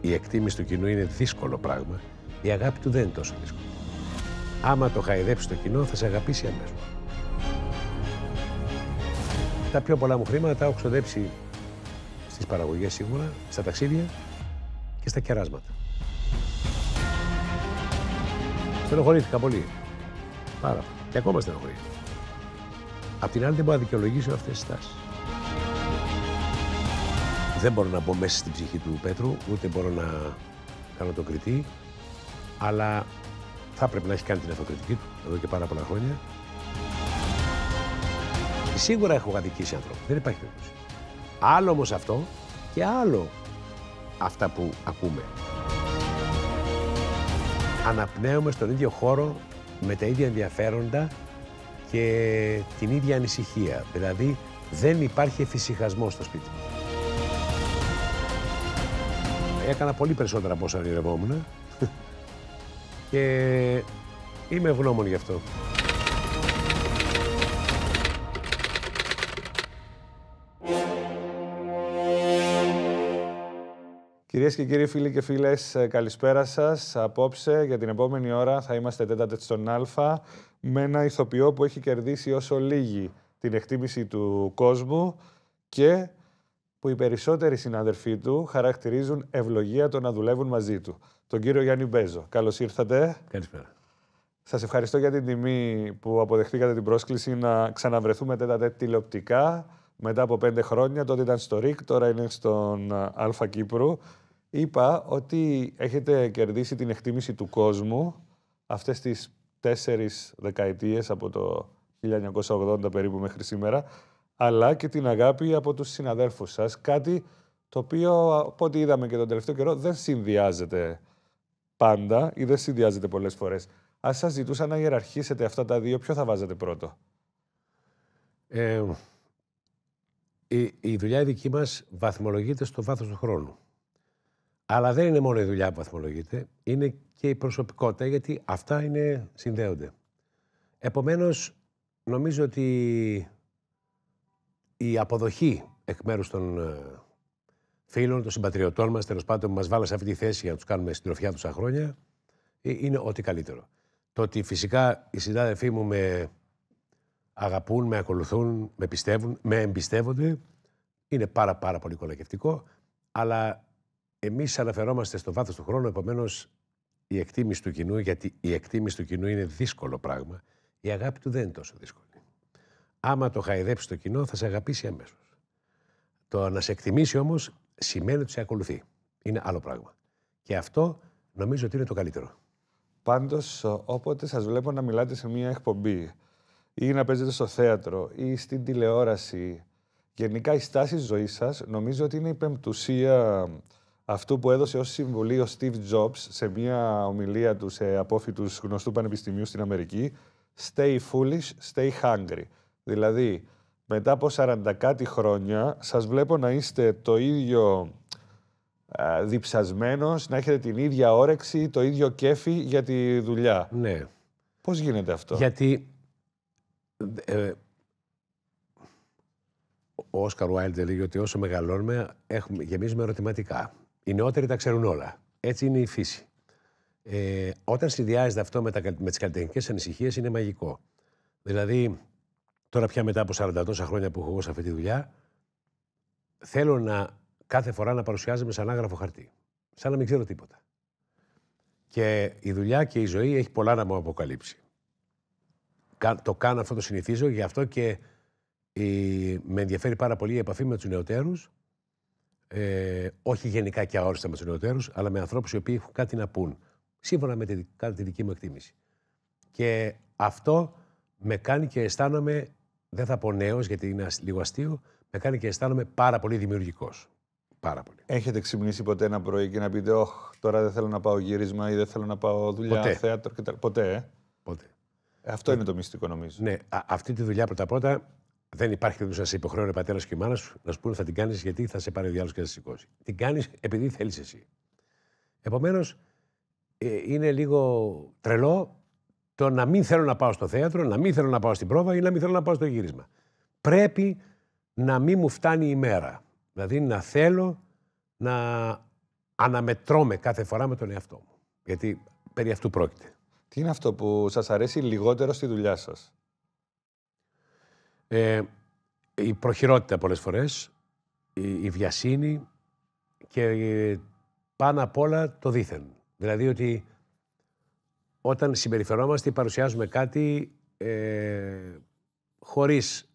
Η εκτίμηση του κοινού είναι δύσκολο πράγμα. Η αγάπη του δεν είναι τόσο δύσκολο. Άμα το χαϊδέψεις το κοινό, θα σε αγαπήσει αμέσως. Τα πιο πολλά μου χρήματα τα έχω ξοδέψει στις παραγωγές σίγουρα, στα ταξίδια και στα κεράσματα. Στενοχωρήθηκα πολύ. Πάρα πολύ. Και ακόμα στενοχωρήθηκα. Απ' την άλλη, δεν μπορώ να δικαιολογήσω αυτές τις τάσεις. Δεν μπορώ να μπω μέσα στην ψυχή του Πέτρου, ούτε μπορώ να κάνω τον κριτή, αλλά θα πρέπει να έχει κάνει την αυτοκριτική του εδώ και πάρα πολλά χρόνια. Σίγουρα έχω αδικήσει ανθρώπους. Δεν υπάρχει περίπτωση. Άλλο όμως αυτό και άλλο αυτά που ακούμε. Αναπνέουμε στον ίδιο χώρο με τα ίδια ενδιαφέροντα και την ίδια ανησυχία. Δηλαδή δεν υπάρχει εφησυχασμός στο σπίτι μου έκανα πολύ περισσότερα από όσα ονειρευόμουν. και είμαι ευγνώμων γι' αυτό. Κυρίες και κύριοι φίλοι και φίλες, ε, καλησπέρα σας. Απόψε για την επόμενη ώρα θα είμαστε τέταρτε στον Α με ένα ηθοποιό που έχει κερδίσει όσο λίγη την εκτίμηση του κόσμου και που οι περισσότεροι συναδελφοί του χαρακτηρίζουν ευλογία το να δουλεύουν μαζί του. Τον κύριο Γιάννη Μπέζο. Καλώς ήρθατε. Καλησπέρα. Σας ευχαριστώ για την τιμή που αποδεχτήκατε την πρόσκληση να ξαναβρεθούμε τέταρτα τηλεοπτικά μετά από πέντε χρόνια. Τότε ήταν στο ΡΙΚ, τώρα είναι στον ΑΛΦΑ Κύπρου. Είπα ότι έχετε κερδίσει την εκτίμηση του κόσμου αυτές τις τέσσερις δεκαετίες από το 1980 περίπου μέχρι σήμερα αλλά και την αγάπη από τους συναδέρφους σας. Κάτι το οποίο, από ό,τι είδαμε και τον τελευταίο καιρό, δεν συνδυάζεται πάντα ή δεν συνδυάζεται πολλές φορές. Αν σας ζητούσα να ιεραρχήσετε αυτά τα δύο, ποιο θα βάζετε πρώτο. Ε, η, η δουλειά δική μας βαθμολογείται στο βάθος του χρόνου. Αλλά δεν είναι μόνο η δουλειά που βαθμολογείται, είναι και η προσωπικότητα, γιατί αυτά είναι, συνδέονται. Επομένως, νομίζω ότι η αποδοχή εκ μέρους των ε, φίλων, των συμπατριωτών μας, τέλος πάντων, που μα βάλαν σε αυτή τη θέση για να τους κάνουμε συντροφιά τους χρόνια, ε, είναι ό,τι καλύτερο. Το ότι φυσικά οι συνάδελφοί μου με αγαπούν, με ακολουθούν, με πιστεύουν, με εμπιστεύονται, είναι πάρα πάρα πολύ κολακευτικό, αλλά εμείς αναφερόμαστε στο βάθος του χρόνου, επομένως η εκτίμηση του κοινού, γιατί η εκτίμηση του κοινού είναι δύσκολο πράγμα, η αγάπη του δεν είναι τόσο δύσκολη άμα το χαϊδέψεις το κοινό, θα σε αγαπήσει αμέσως. Το να σε εκτιμήσει όμως σημαίνει ότι σε ακολουθεί. Είναι άλλο πράγμα. Και αυτό νομίζω ότι είναι το καλύτερο. Πάντως, όποτε σας βλέπω να μιλάτε σε μια εκπομπή ή να παίζετε στο θέατρο ή στην τηλεόραση, γενικά η στάση ζωής σας νομίζω ότι είναι η πεμπτουσία αυτού που έδωσε ως συμβουλή ο Steve Jobs σε μια ομιλία του σε απόφοιτους γνωστού πανεπιστημίου στην Αμερική. Stay foolish, stay hungry. Δηλαδή, μετά από 40 κάτι χρόνια, σας βλέπω να είστε το ίδιο α, διψασμένος, να έχετε την ίδια όρεξη, το ίδιο κέφι για τη δουλειά. Ναι. Πώς γίνεται αυτό. Γιατί ε, ο Όσκαρ Βάιλντερ λέει ότι όσο μεγαλώνουμε, έχουμε, γεμίζουμε ερωτηματικά. Οι νεότεροι τα ξέρουν όλα. Έτσι είναι η φύση. Ε, όταν συνδυάζεται αυτό με, με τις ανησυχίες είναι μαγικό. Δηλαδή, τώρα πια μετά από 40 τόσα χρόνια που έχω εγώ σε αυτή τη δουλειά, θέλω να κάθε φορά να παρουσιάζομαι σαν άγραφο χαρτί. Σαν να μην ξέρω τίποτα. Και η δουλειά και η ζωή έχει πολλά να μου αποκαλύψει. Το κάνω αυτό, το συνηθίζω, γι' αυτό και η... με ενδιαφέρει πάρα πολύ η επαφή με τους νεοτέρου. Ε, όχι γενικά και αόριστα με τους νεοτέρου, αλλά με ανθρώπους οι οποίοι έχουν κάτι να πούν. Σύμφωνα με τη, τη δική μου εκτίμηση. Και αυτό με κάνει και αισθάνομαι δεν θα πω νέος γιατί είναι λίγο αστείο, με κάνει και αισθάνομαι πάρα πολύ δημιουργικός. Πάρα πολύ. Έχετε ξυπνήσει ποτέ ένα πρωί και να πείτε, Ωχ, τώρα δεν θέλω να πάω γύρισμα ή δεν θέλω να πάω δουλειά, ποτέ. θέατρο κτλ. Ποτέ, ε? Ποτέ. Αυτό είναι το μυστικό, νομίζω. Ναι, αυτή τη δουλειά πρώτα-πρώτα δεν υπάρχει σε σα ο πατέρας και η μάνα σου να σου πούνε θα την κάνεις γιατί θα σε πάρει διάλογος και θα σε σηκώσει. Την κάνεις επειδή θέλεις εσύ. Επομένως, ε, είναι λίγο τρελό το να μην θέλω να πάω στο θέατρο, να μην θέλω να πάω στην πρόβα ή να μην θέλω να πάω στο γύρισμα. Πρέπει να μην μου φτάνει η μέρα. Δηλαδή να θέλω να αναμετρώμε κάθε φορά με τον εαυτό μου. Γιατί περί αυτού πρόκειται. Τι είναι αυτό που σας αρέσει λιγότερο στη δουλειά σας. Ε, η προχειρότητα πολλές φορές, η, βιασύνη και ε, πάνω απ' όλα το δίθεν. Δηλαδή ότι όταν συμπεριφερόμαστε ή παρουσιάζουμε κάτι ε, χωρίς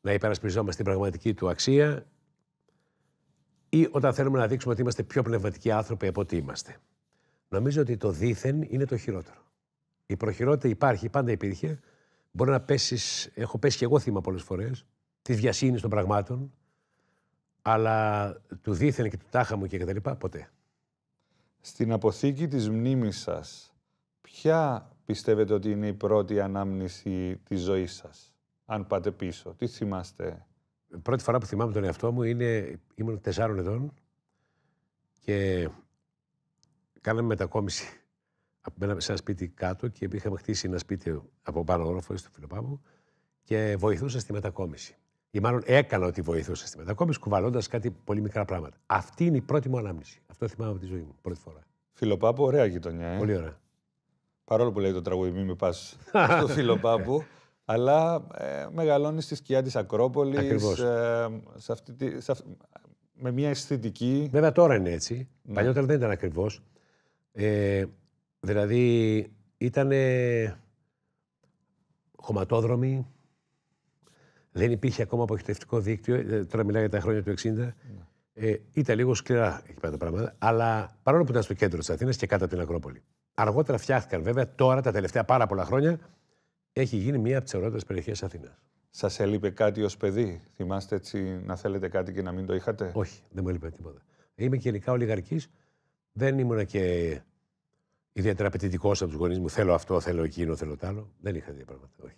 να υπερασπιζόμαστε την πραγματική του αξία ή όταν θέλουμε να δείξουμε ότι είμαστε πιο πνευματικοί άνθρωποι από ότι είμαστε. Νομίζω ότι το δίθεν είναι το χειρότερο. Η προχειρότητα υπάρχει, πάντα υπήρχε. Μπορεί να πέσεις, έχω πέσει και εγώ θύμα πολλές φορές, τη βιασύνη των πραγμάτων, αλλά του δίθεν και του τάχα μου και κτλ. Ποτέ. Στην αποθήκη της μνήμης σας ποια πιστεύετε ότι είναι η πρώτη ανάμνηση της ζωής σας, αν πάτε πίσω, τι θυμάστε. Πρώτη φορά που θυμάμαι τον εαυτό μου είναι, ήμουν τεσσάρων ετών και κάναμε μετακόμιση από σε ένα σπίτι κάτω και είχαμε χτίσει ένα σπίτι από πάνω όροφο στο Φιλοπάπο, και βοηθούσα στη μετακόμιση. Ή μάλλον έκανα ότι βοηθούσα στη μετακόμιση, κουβαλώντας κάτι πολύ μικρά πράγματα. Αυτή είναι η πρώτη μου ανάμνηση. Αυτό θυμάμαι από τη ζωή μου, πρώτη φορά. Φιλοπάπο, ωραία γειτονιά. Ε? Πολύ ωραία. Παρόλο που λέει το τραγούδι, μην με πας στο φίλο πάπου. αλλά ε, μεγαλώνεις στη σκιά ε, τη Ακρόπολη. με μια αισθητική. Βέβαια τώρα είναι έτσι. Ναι. Παλιότερα δεν ήταν ακριβώς. Ε, δηλαδή ήταν χωματόδρομοι. Δεν υπήρχε ακόμα αποχαιρετικό δίκτυο. Ε, τώρα μιλάει για τα χρόνια του 60. Ναι. Ε, ήταν λίγο σκληρά εκεί πέρα τα πράγματα. Αλλά παρόλο που ήταν στο κέντρο της Αθήνας και κάτω από την Ακρόπολη. Αργότερα φτιάχτηκαν βέβαια, τώρα τα τελευταία πάρα πολλά χρόνια έχει γίνει μία από τις ωραίτερε περιοχέ Αθήνας. Σας έλειπε κάτι ως παιδί, θυμάστε έτσι να θέλετε κάτι και να μην το είχατε. Όχι, δεν μου έλειπε τίποτα. Είμαι και γενικά ολιγαρκής. Δεν ήμουν και ιδιαίτερα απαιτητικός από τους γονείς μου. Θέλω αυτό, θέλω εκείνο, θέλω τ' άλλο. Δεν είχα τέτοια πράγματα. Όχι.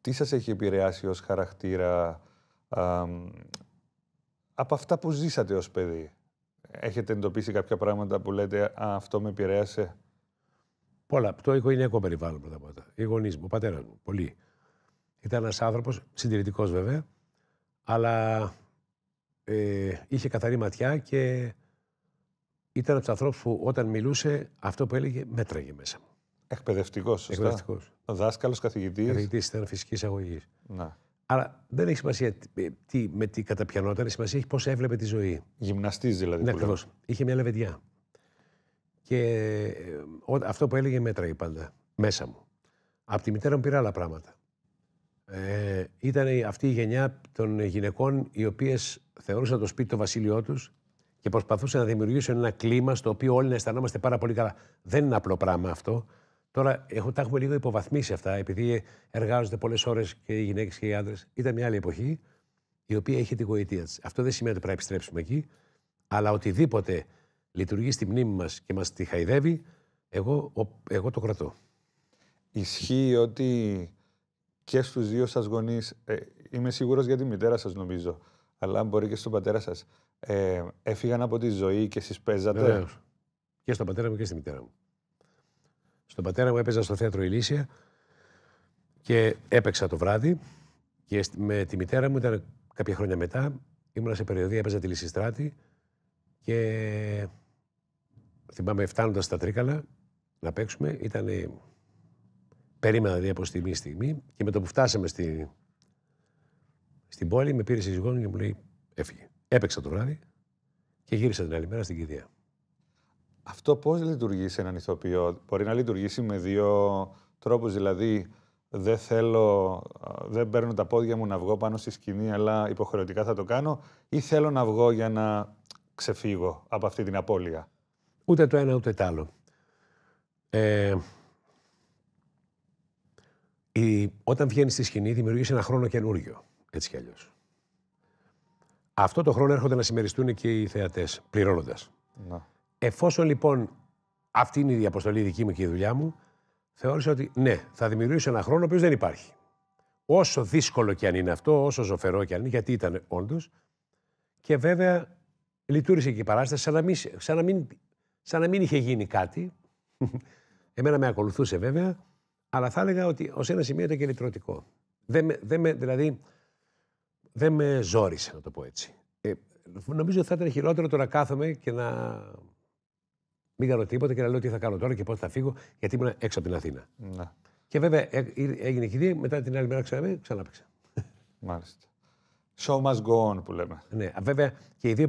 Τι σα έχει επηρεάσει ως χαρακτήρα α, από αυτά που ζήσατε ως παιδί. Έχετε εντοπίσει κάποια πράγματα που λέτε Α, αυτό με επηρέασε. Πολλά. το οικογενειακό περιβάλλον πρώτα απ' όλα. Οι γονείς μου, ο πατέρας μου, πολύ. Ήταν ένας άνθρωπος, συντηρητικός βέβαια, αλλά ε, είχε καθαρή ματιά και ήταν από τους ανθρώπους που όταν μιλούσε, αυτό που έλεγε μέτραγε μέσα μου. Εκπαιδευτικός. Εκπαιδευτικός. Δάσκαλος, καθηγητής. Καθηγητής ήταν φυσικής αγωγής. Αλλά ναι. δεν έχει σημασία τι, ε, με τι καταπιανόταν, σημασία έχει πώς έβλεπε τη ζωή. Γυμναστής δηλαδή. Ναι, ακριβώς. Είχε μια λεβεντιά. Και ε, αυτό που έλεγε μέτρα η πάντα μέσα μου. Από τη μητέρα μου πήρα άλλα πράγματα. Ε, ήταν αυτή η γενιά των γυναικών οι οποίες θεωρούσαν το σπίτι το βασίλειό τους και προσπαθούσαν να δημιουργήσουν ένα κλίμα στο οποίο όλοι να αισθανόμαστε πάρα πολύ καλά. Δεν είναι απλό πράγμα αυτό. Τώρα έχω, τα έχουμε λίγο υποβαθμίσει αυτά, επειδή εργάζονται πολλές ώρες και οι γυναίκες και οι άντρες. Ήταν μια άλλη εποχή η οποία είχε τη γοητεία της. Αυτό δεν σημαίνει ότι πρέπει να επιστρέψουμε εκεί, αλλά οτιδήποτε λειτουργεί στη μνήμη μας και μας τη χαϊδεύει, εγώ, εγώ το κρατώ. Ισχύει ότι και στους δύο σας γονείς, ε, είμαι σίγουρος για τη μητέρα σας νομίζω, αλλά αν μπορεί και στον πατέρα σας, ε, έφυγαν από τη ζωή και εσείς παίζατε. Βεβαίως. Και στον πατέρα μου και στη μητέρα μου. Στον πατέρα μου έπαιζα στο θέατρο Ηλίσια και έπαιξα το βράδυ. Και με τη μητέρα μου ήταν κάποια χρόνια μετά. Ήμουνα σε περιοδία, έπαιζα τη Λυσιστράτη και θυμάμαι φτάνοντας στα Τρίκαλα να παίξουμε, ήταν. Περίμενα δηλαδή από στιγμή στιγμή και με το που φτάσαμε στη, στην πόλη με πήρε σύζυγό και μου λέει έφυγε. Έπαιξα το βράδυ και γύρισα την άλλη μέρα στην κηδεία. Αυτό πώς λειτουργεί σε έναν ηθοποιό, Μπορεί να λειτουργήσει με δύο τρόπους. Δηλαδή, δεν θέλω, δεν παίρνω τα πόδια μου να βγω πάνω στη σκηνή, αλλά υποχρεωτικά θα το κάνω, ή θέλω να βγω για να ξεφύγω από αυτή την απώλεια. Ούτε το ένα ούτε το άλλο. Ε, η, όταν βγαίνει στη σκηνή, δημιουργείς ένα χρόνο καινούριο. Έτσι κι αλλιώς. Αυτό το χρόνο έρχονται να συμμεριστούν και οι θεατές, πληρώνοντας. Ναι. Εφόσον λοιπόν αυτή είναι η αποστολή δική μου και η δουλειά μου, θεώρησα ότι ναι, θα δημιουργήσω ένα χρόνο ο οποίος δεν υπάρχει. Όσο δύσκολο και αν είναι αυτό, όσο ζωφερό και αν είναι, γιατί ήταν όντως. Και βέβαια λειτουργήσε και η παράσταση σαν να μην, σαν να μην σαν να μην είχε γίνει κάτι. Εμένα με ακολουθούσε βέβαια, αλλά θα έλεγα ότι ως ένα σημείο ήταν και λυτρωτικό. Δεν δηλαδή, δεν με ζόρισε, να το πω έτσι. Ε, νομίζω ότι θα ήταν χειρότερο το να κάθομαι και να μην κάνω τίποτα και να λέω τι θα κάνω τώρα και πότε θα φύγω, γιατί ήμουν έξω από την Αθήνα. Να. Και βέβαια ε, έγινε χειδί, μετά την άλλη μέρα ξαναπέξα. Μάλιστα. Show must go on που λέμε. Ναι, βέβαια και οι δύο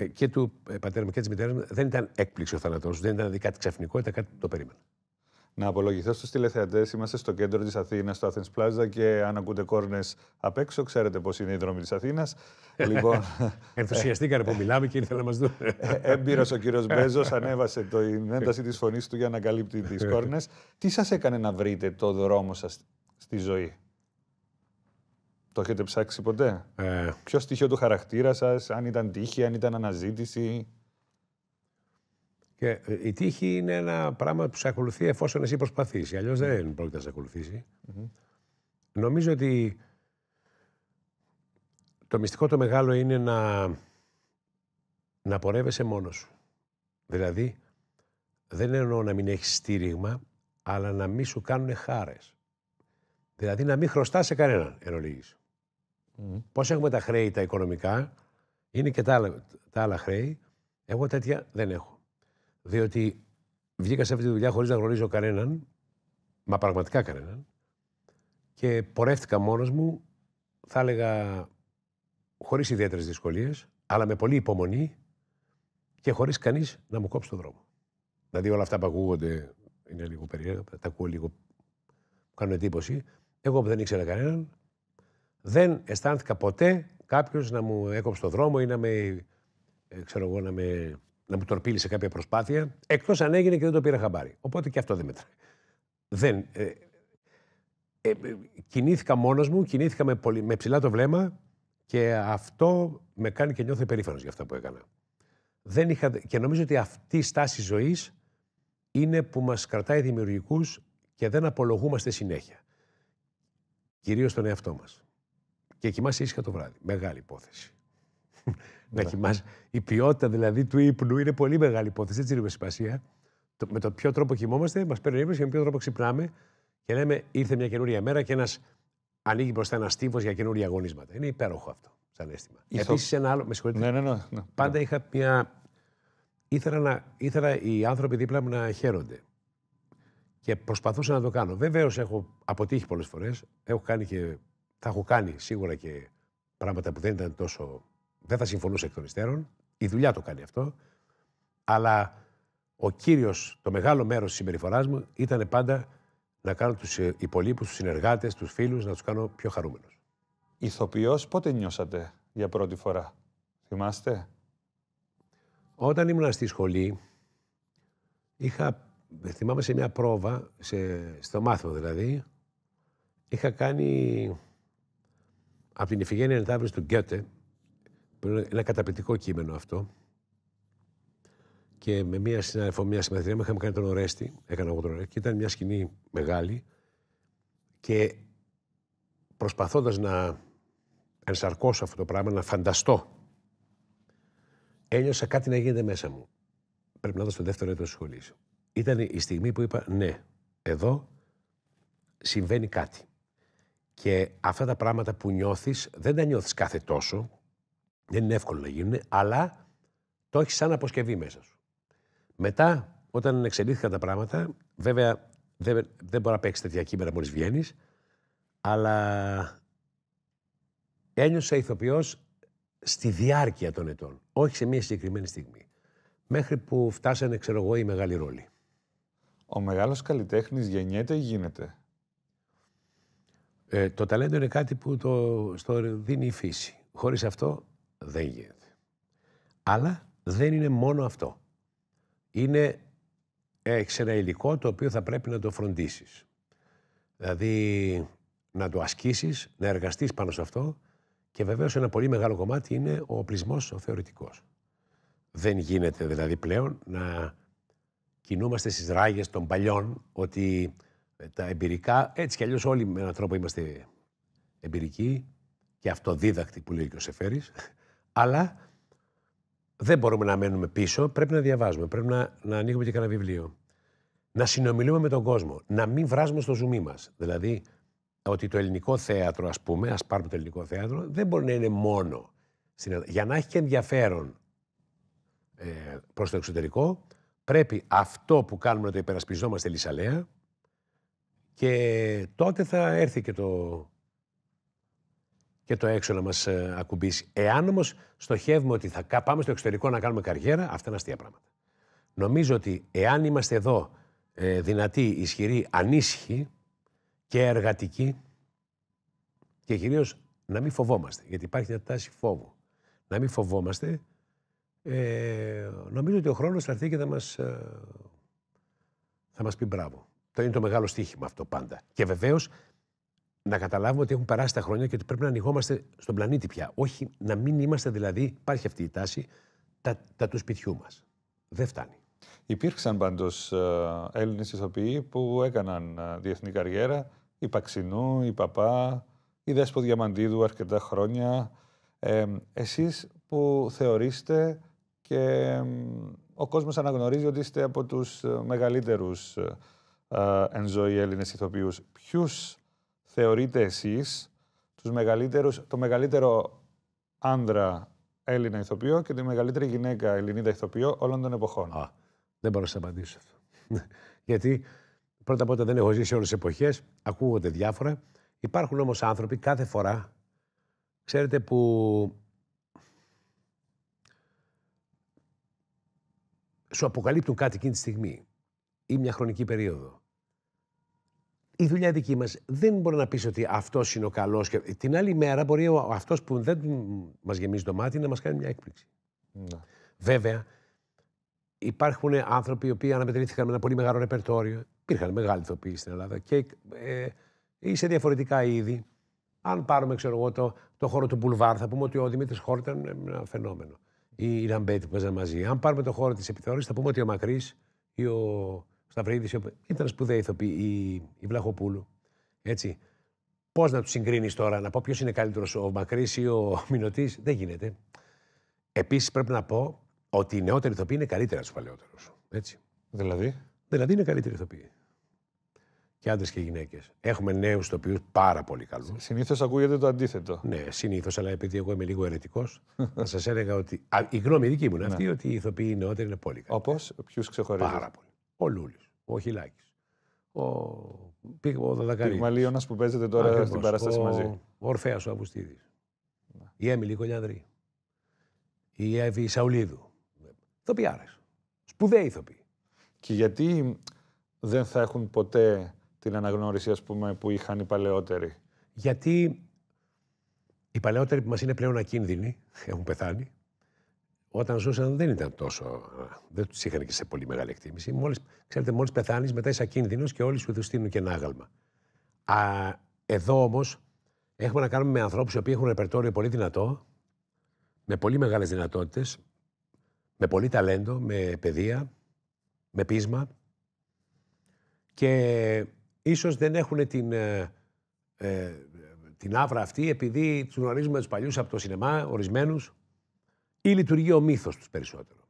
ε, και του ε, πατέρα μου και της μητέρας μου δεν ήταν έκπληξη ο θάνατός Δεν ήταν δηλαδή κάτι ξαφνικό, ήταν κάτι που το περίμενα. Να απολογηθώ στους τηλεθεατές. Είμαστε στο κέντρο της Αθήνας, στο Athens Plaza και αν ακούτε κόρνες απ' έξω, ξέρετε πώς είναι η δρόμη της Αθήνας. λοιπόν... Ενθουσιαστήκανε που μιλάμε και ήρθαν να μας δουν. Ε, Έμπειρος ο κύριος Μπέζος ανέβασε την ένταση της φωνής του για να καλύπτει τις κόρνες. Τι σας έκανε να βρείτε το δρόμο σας στη ζωή, το έχετε ψάξει ποτέ. Ε. Ποιο στοιχείο του χαρακτήρα σας, αν ήταν τύχη, αν ήταν αναζήτηση. Και ε, η τύχη είναι ένα πράγμα που σε ακολουθεί εφόσον εσύ προσπαθήσει. Αλλιώς δεν πρόκειται να σε ακολουθησει Νομίζω ότι το μυστικό το μεγάλο είναι να, να πορεύεσαι μόνος σου. Δηλαδή, δεν εννοώ να μην έχεις στήριγμα, αλλά να μην σου κάνουν χάρες. Δηλαδή, να μην χρωστάς σε κανέναν, εν Mm. Πώς έχουμε τα χρέη τα οικονομικά, είναι και τα άλλα, τα άλλα χρέη. Εγώ τέτοια δεν έχω. Διότι βγήκα σε αυτή τη δουλειά χωρίς να γνωρίζω κανέναν, μα πραγματικά κανέναν, και πορεύτηκα μόνος μου, θα έλεγα χωρίς ιδιαίτερες δυσκολίες, αλλά με πολύ υπομονή και χωρίς κανείς να μου κόψει τον δρόμο. Δηλαδή όλα αυτά που ακούγονται είναι λίγο περίεργα, τα ακούω λίγο, κάνουν εντύπωση. Εγώ που δεν ήξερα κανέναν, δεν αισθάνθηκα ποτέ κάποιος να μου έκοψε το δρόμο ή να με, ε, ξέρω εγώ, να, με, να μου τορπίλησε κάποια προσπάθεια. Εκτός αν έγινε και δεν το πήρα χαμπάρι. Οπότε και αυτό δεν μετράει. Δεν. Ε, ε, κινήθηκα μόνος μου, κινήθηκα με, με ψηλά το βλέμμα και αυτό με κάνει και νιώθω υπερήφανος για αυτά που έκανα. Δεν είχα, και νομίζω ότι αυτή η στάση ζωής είναι που μας κρατάει δημιουργικούς και δεν απολογούμαστε συνέχεια. Κυρίως τον εαυτό μας. Και κοιμάσαι ήσυχα το βράδυ. Μεγάλη υπόθεση. να ναι. Η ποιότητα δηλαδή του ύπνου είναι πολύ μεγάλη υπόθεση. Έτσι είναι σημασία. Το, με το ποιο τρόπο κοιμόμαστε, μας παίρνει ύπνο και με ποιο τρόπο ξυπνάμε και λέμε ήρθε μια καινούρια μέρα και ένας ανοίγει μπροστά ένας τύπο για καινούρια αγωνίσματα. Είναι υπέροχο αυτό σαν αίσθημα. Επίσης, Επίση ένα άλλο. Με συγχωρείτε. Ναι ναι, ναι, ναι, Πάντα είχα μια. Ήθελα, να... Ήθελα οι άνθρωποι δίπλα μου να χαίρονται. Και προσπαθούσα να το κάνω. Βεβαίως έχω αποτύχει πολλές φορές. Έχω κάνει και θα έχω κάνει σίγουρα και πράγματα που δεν ήταν τόσο. Δεν θα συμφωνούσε εκ των υστέρων. Η δουλειά το κάνει αυτό. Αλλά ο κύριος, το μεγάλο μέρος της συμπεριφοράς μου ήταν πάντα να κάνω τους ε, υπολείπους, τους συνεργάτες, τους φίλους, να τους κάνω πιο χαρούμενου. Ηθοποιός, πότε νιώσατε για πρώτη φορά, θυμάστε. Όταν ήμουν στη σχολή, είχα, θυμάμαι σε μια πρόβα, στο μάθημα δηλαδή, είχα κάνει από την Ιφηγένεια Νετάβρης του Γκέτε, που είναι ένα καταπληκτικό κείμενο αυτό, και με μία συνάδελφο, μία συμμαθητρία μου, είχαμε κάνει τον Ορέστη, έκανα εγώ τον Ορέστη, και ήταν μια σκηνή μεγάλη και προσπαθώντας να ενσαρκώσω αυτό το πράγμα, να μου. Πρέπει να δω στο δεύτερο έτος σχολής. Ήταν η στιγμή που είπα, ναι, εδώ συμβαίνει κάτι. Και αυτά τα πράγματα που νιώθεις δεν τα νιώθεις κάθε τόσο. Δεν είναι εύκολο να γίνουν, αλλά το έχεις σαν αποσκευή μέσα σου. Μετά, όταν εξελίχθηκαν τα πράγματα, βέβαια δεν, δεν μπορεί να παίξεις τέτοια κείμενα μόλις βγαίνεις, αλλά ένιωσα ηθοποιός στη διάρκεια των ετών, όχι σε μια συγκεκριμένη στιγμή. Μέχρι που φτάσανε, ξέρω εγώ, οι μεγάλοι ρόλοι. Ο μεγάλος καλλιτέχνης γεννιέται ή γίνεται. Ε, το ταλέντο είναι κάτι που το δίνει η φύση. Χωρίς αυτό δεν γίνεται. Αλλά δεν είναι μόνο αυτό. Είναι ένα υλικό το οποίο θα πρέπει να το φροντίσεις. Δηλαδή να το ασκήσεις, να εργαστείς πάνω σε αυτό και βεβαίως ένα πολύ μεγάλο κομμάτι είναι ο οπλισμός, ο θεωρητικός. Δεν γίνεται δηλαδή πλέον να κινούμαστε στις ράγες των παλιών ότι ε, τα εμπειρικά, έτσι κι αλλιώς όλοι με έναν τρόπο είμαστε εμπειρικοί και αυτοδίδακτοι που λέει και ο Σεφέρης, αλλά δεν μπορούμε να μένουμε πίσω, πρέπει να διαβάζουμε, πρέπει να, να ανοίγουμε και κανένα βιβλίο. Να συνομιλούμε με τον κόσμο, να μην βράζουμε στο ζουμί μας. Δηλαδή, ότι το ελληνικό θέατρο, ας πούμε, ας πάρουμε το ελληνικό θέατρο, δεν μπορεί να είναι μόνο. στην Για να έχει και ενδιαφέρον ε, προς το εξωτερικό, πρέπει αυτό που κάνουμε να το υπερασπιζόμαστε λυσαλέα. Και τότε θα έρθει και το, και το έξω να μας ε, ακουμπήσει. Εάν όμως στοχεύουμε ότι θα πάμε στο εξωτερικό να κάνουμε καριέρα, αυτά είναι αστεία πράγματα. Νομίζω ότι εάν είμαστε εδώ ε, δυνατοί, ισχυροί, ανήσυχοι και εργατικοί και κυρίως να μην φοβόμαστε, γιατί υπάρχει μια τάση φόβου. Να μην φοβόμαστε, ε, νομίζω ότι ο χρόνος θα έρθει και θα μας, ε, θα μας πει μπράβο. Το είναι το μεγάλο στοίχημα αυτό πάντα. Και βεβαίως να καταλάβουμε ότι έχουν περάσει τα χρόνια και ότι πρέπει να ανοιγόμαστε στον πλανήτη πια. Όχι να μην είμαστε δηλαδή, υπάρχει αυτή η τάση, τα, τα του σπιτιού μας. Δεν φτάνει. Υπήρξαν πάντως ε, Έλληνες ηθοποιοί που έκαναν ε, διεθνή καριέρα. Η Παξινού, η Παπά, η Δέσπο Διαμαντίδου αρκετά χρόνια. Ε, εσείς που θεωρείστε και ε, ο κόσμος αναγνωρίζει ότι είστε από τους μεγαλύτερους ε, εν ζωή Έλληνες ηθοποιούς. Ποιους θεωρείτε εσείς τους το μεγαλύτερο άνδρα Έλληνα ηθοποιό και τη μεγαλύτερη γυναίκα Ελληνίδα ηθοποιό όλων των εποχών. Α, δεν μπορώ να σα απαντήσω αυτό. Γιατί πρώτα απ' όλα δεν έχω ζήσει όλες τις εποχές, ακούγονται διάφορα. Υπάρχουν όμως άνθρωποι κάθε φορά, ξέρετε, που. σου αποκαλύπτουν κάτι εκείνη τη στιγμή ή μια χρονική περίοδο. Η δουλειά δική μας δεν μπορεί να πεις ότι αυτός είναι ο καλός. Και... Την άλλη μέρα μπορεί αυτός που δεν μας γεμίζει το μάτι να μας κάνει μια έκπληξη. Ναι. Βέβαια, υπάρχουν άνθρωποι οι οποίοι αναμετρήθηκαν με ένα πολύ μεγάλο ρεπερτόριο. Υπήρχαν μεγάλοι ηθοποιοί στην Ελλάδα και ε, ή σε διαφορετικά είδη. Αν πάρουμε ξέρω εγώ, το, το χώρο του Μπουλβάρ, θα πούμε ότι ο Δημήτρης Χόρ ήταν ένα φαινόμενο. Ή η Ραμπέτη που παίζαν μαζί. Αν πάρουμε το χώρο της επιθεώρησης, θα πούμε ότι ο Μακρύς ή ο Σταυρίδης, ήταν σπουδαίοι ηθοποιοί, η, η Βλαχοπούλου. Έτσι. Πώς να τους συγκρίνεις τώρα, να πω ποιος είναι καλύτερος, ο Μακρύς ή ο Μινωτής, δεν γίνεται. Επίσης πρέπει να πω ότι οι νεότεροι ηθοποιοί είναι καλύτερα τους παλαιότερους. Έτσι. Δηλαδή. Δηλαδή είναι καλύτεροι ηθοποιοί. Και άντρες και γυναίκες. Έχουμε νέους ηθοποιούς πάρα πολύ καλούς. Συνήθως ακούγεται το αντίθετο. Ναι, συνήθως, αλλά επειδή εγώ είμαι λίγο ερετικό. θα σας έλεγα ότι. η γνώμη δική μου είναι ναι. αυτή ναι. ότι οι ηθοποιοί νεότεροι είναι πολύ καλοί. Όπως, ποιους ξεχωρίζεις. Πάρα πολύ. Ο Λούλης ο χιλάκης. Ο, ο Δαδακαρίδης. που παίζεται τώρα Ακριβώς. στην παράσταση ο... μαζί. Ο Ορφέας ο Αυγουστίδης. Ναι. Η Έμιλη Κολιανδρή. Η Εύη Σαουλίδου. άρεσε. Σπουδαίοι ηθοποιοί. Και γιατί δεν θα έχουν ποτέ την αναγνώριση ας πούμε, που είχαν οι παλαιότεροι. Γιατί οι παλαιότεροι που μας είναι πλέον ακίνδυνοι, έχουν πεθάνει, όταν ζούσαν δεν ήταν τόσο. Δεν τους είχαν και σε πολύ μεγάλη εκτίμηση. Μόλις, ξέρετε, μόλις πεθάνεις, μετά είσαι ακίνδυνος και όλοι σου δίνουν και ένα άγαλμα. Α, εδώ όμως έχουμε να κάνουμε με ανθρώπους οι οποίοι έχουν ρεπερτόριο πολύ δυνατό, με πολύ μεγάλες δυνατότητες, με πολύ ταλέντο, με παιδεία, με πείσμα και ίσως δεν έχουν την, ε, ε, την άβρα αυτή επειδή τους γνωρίζουμε τους παλιούς από το σινεμά, ορισμένους. Ή λειτουργεί ο μύθος τους περισσότερο.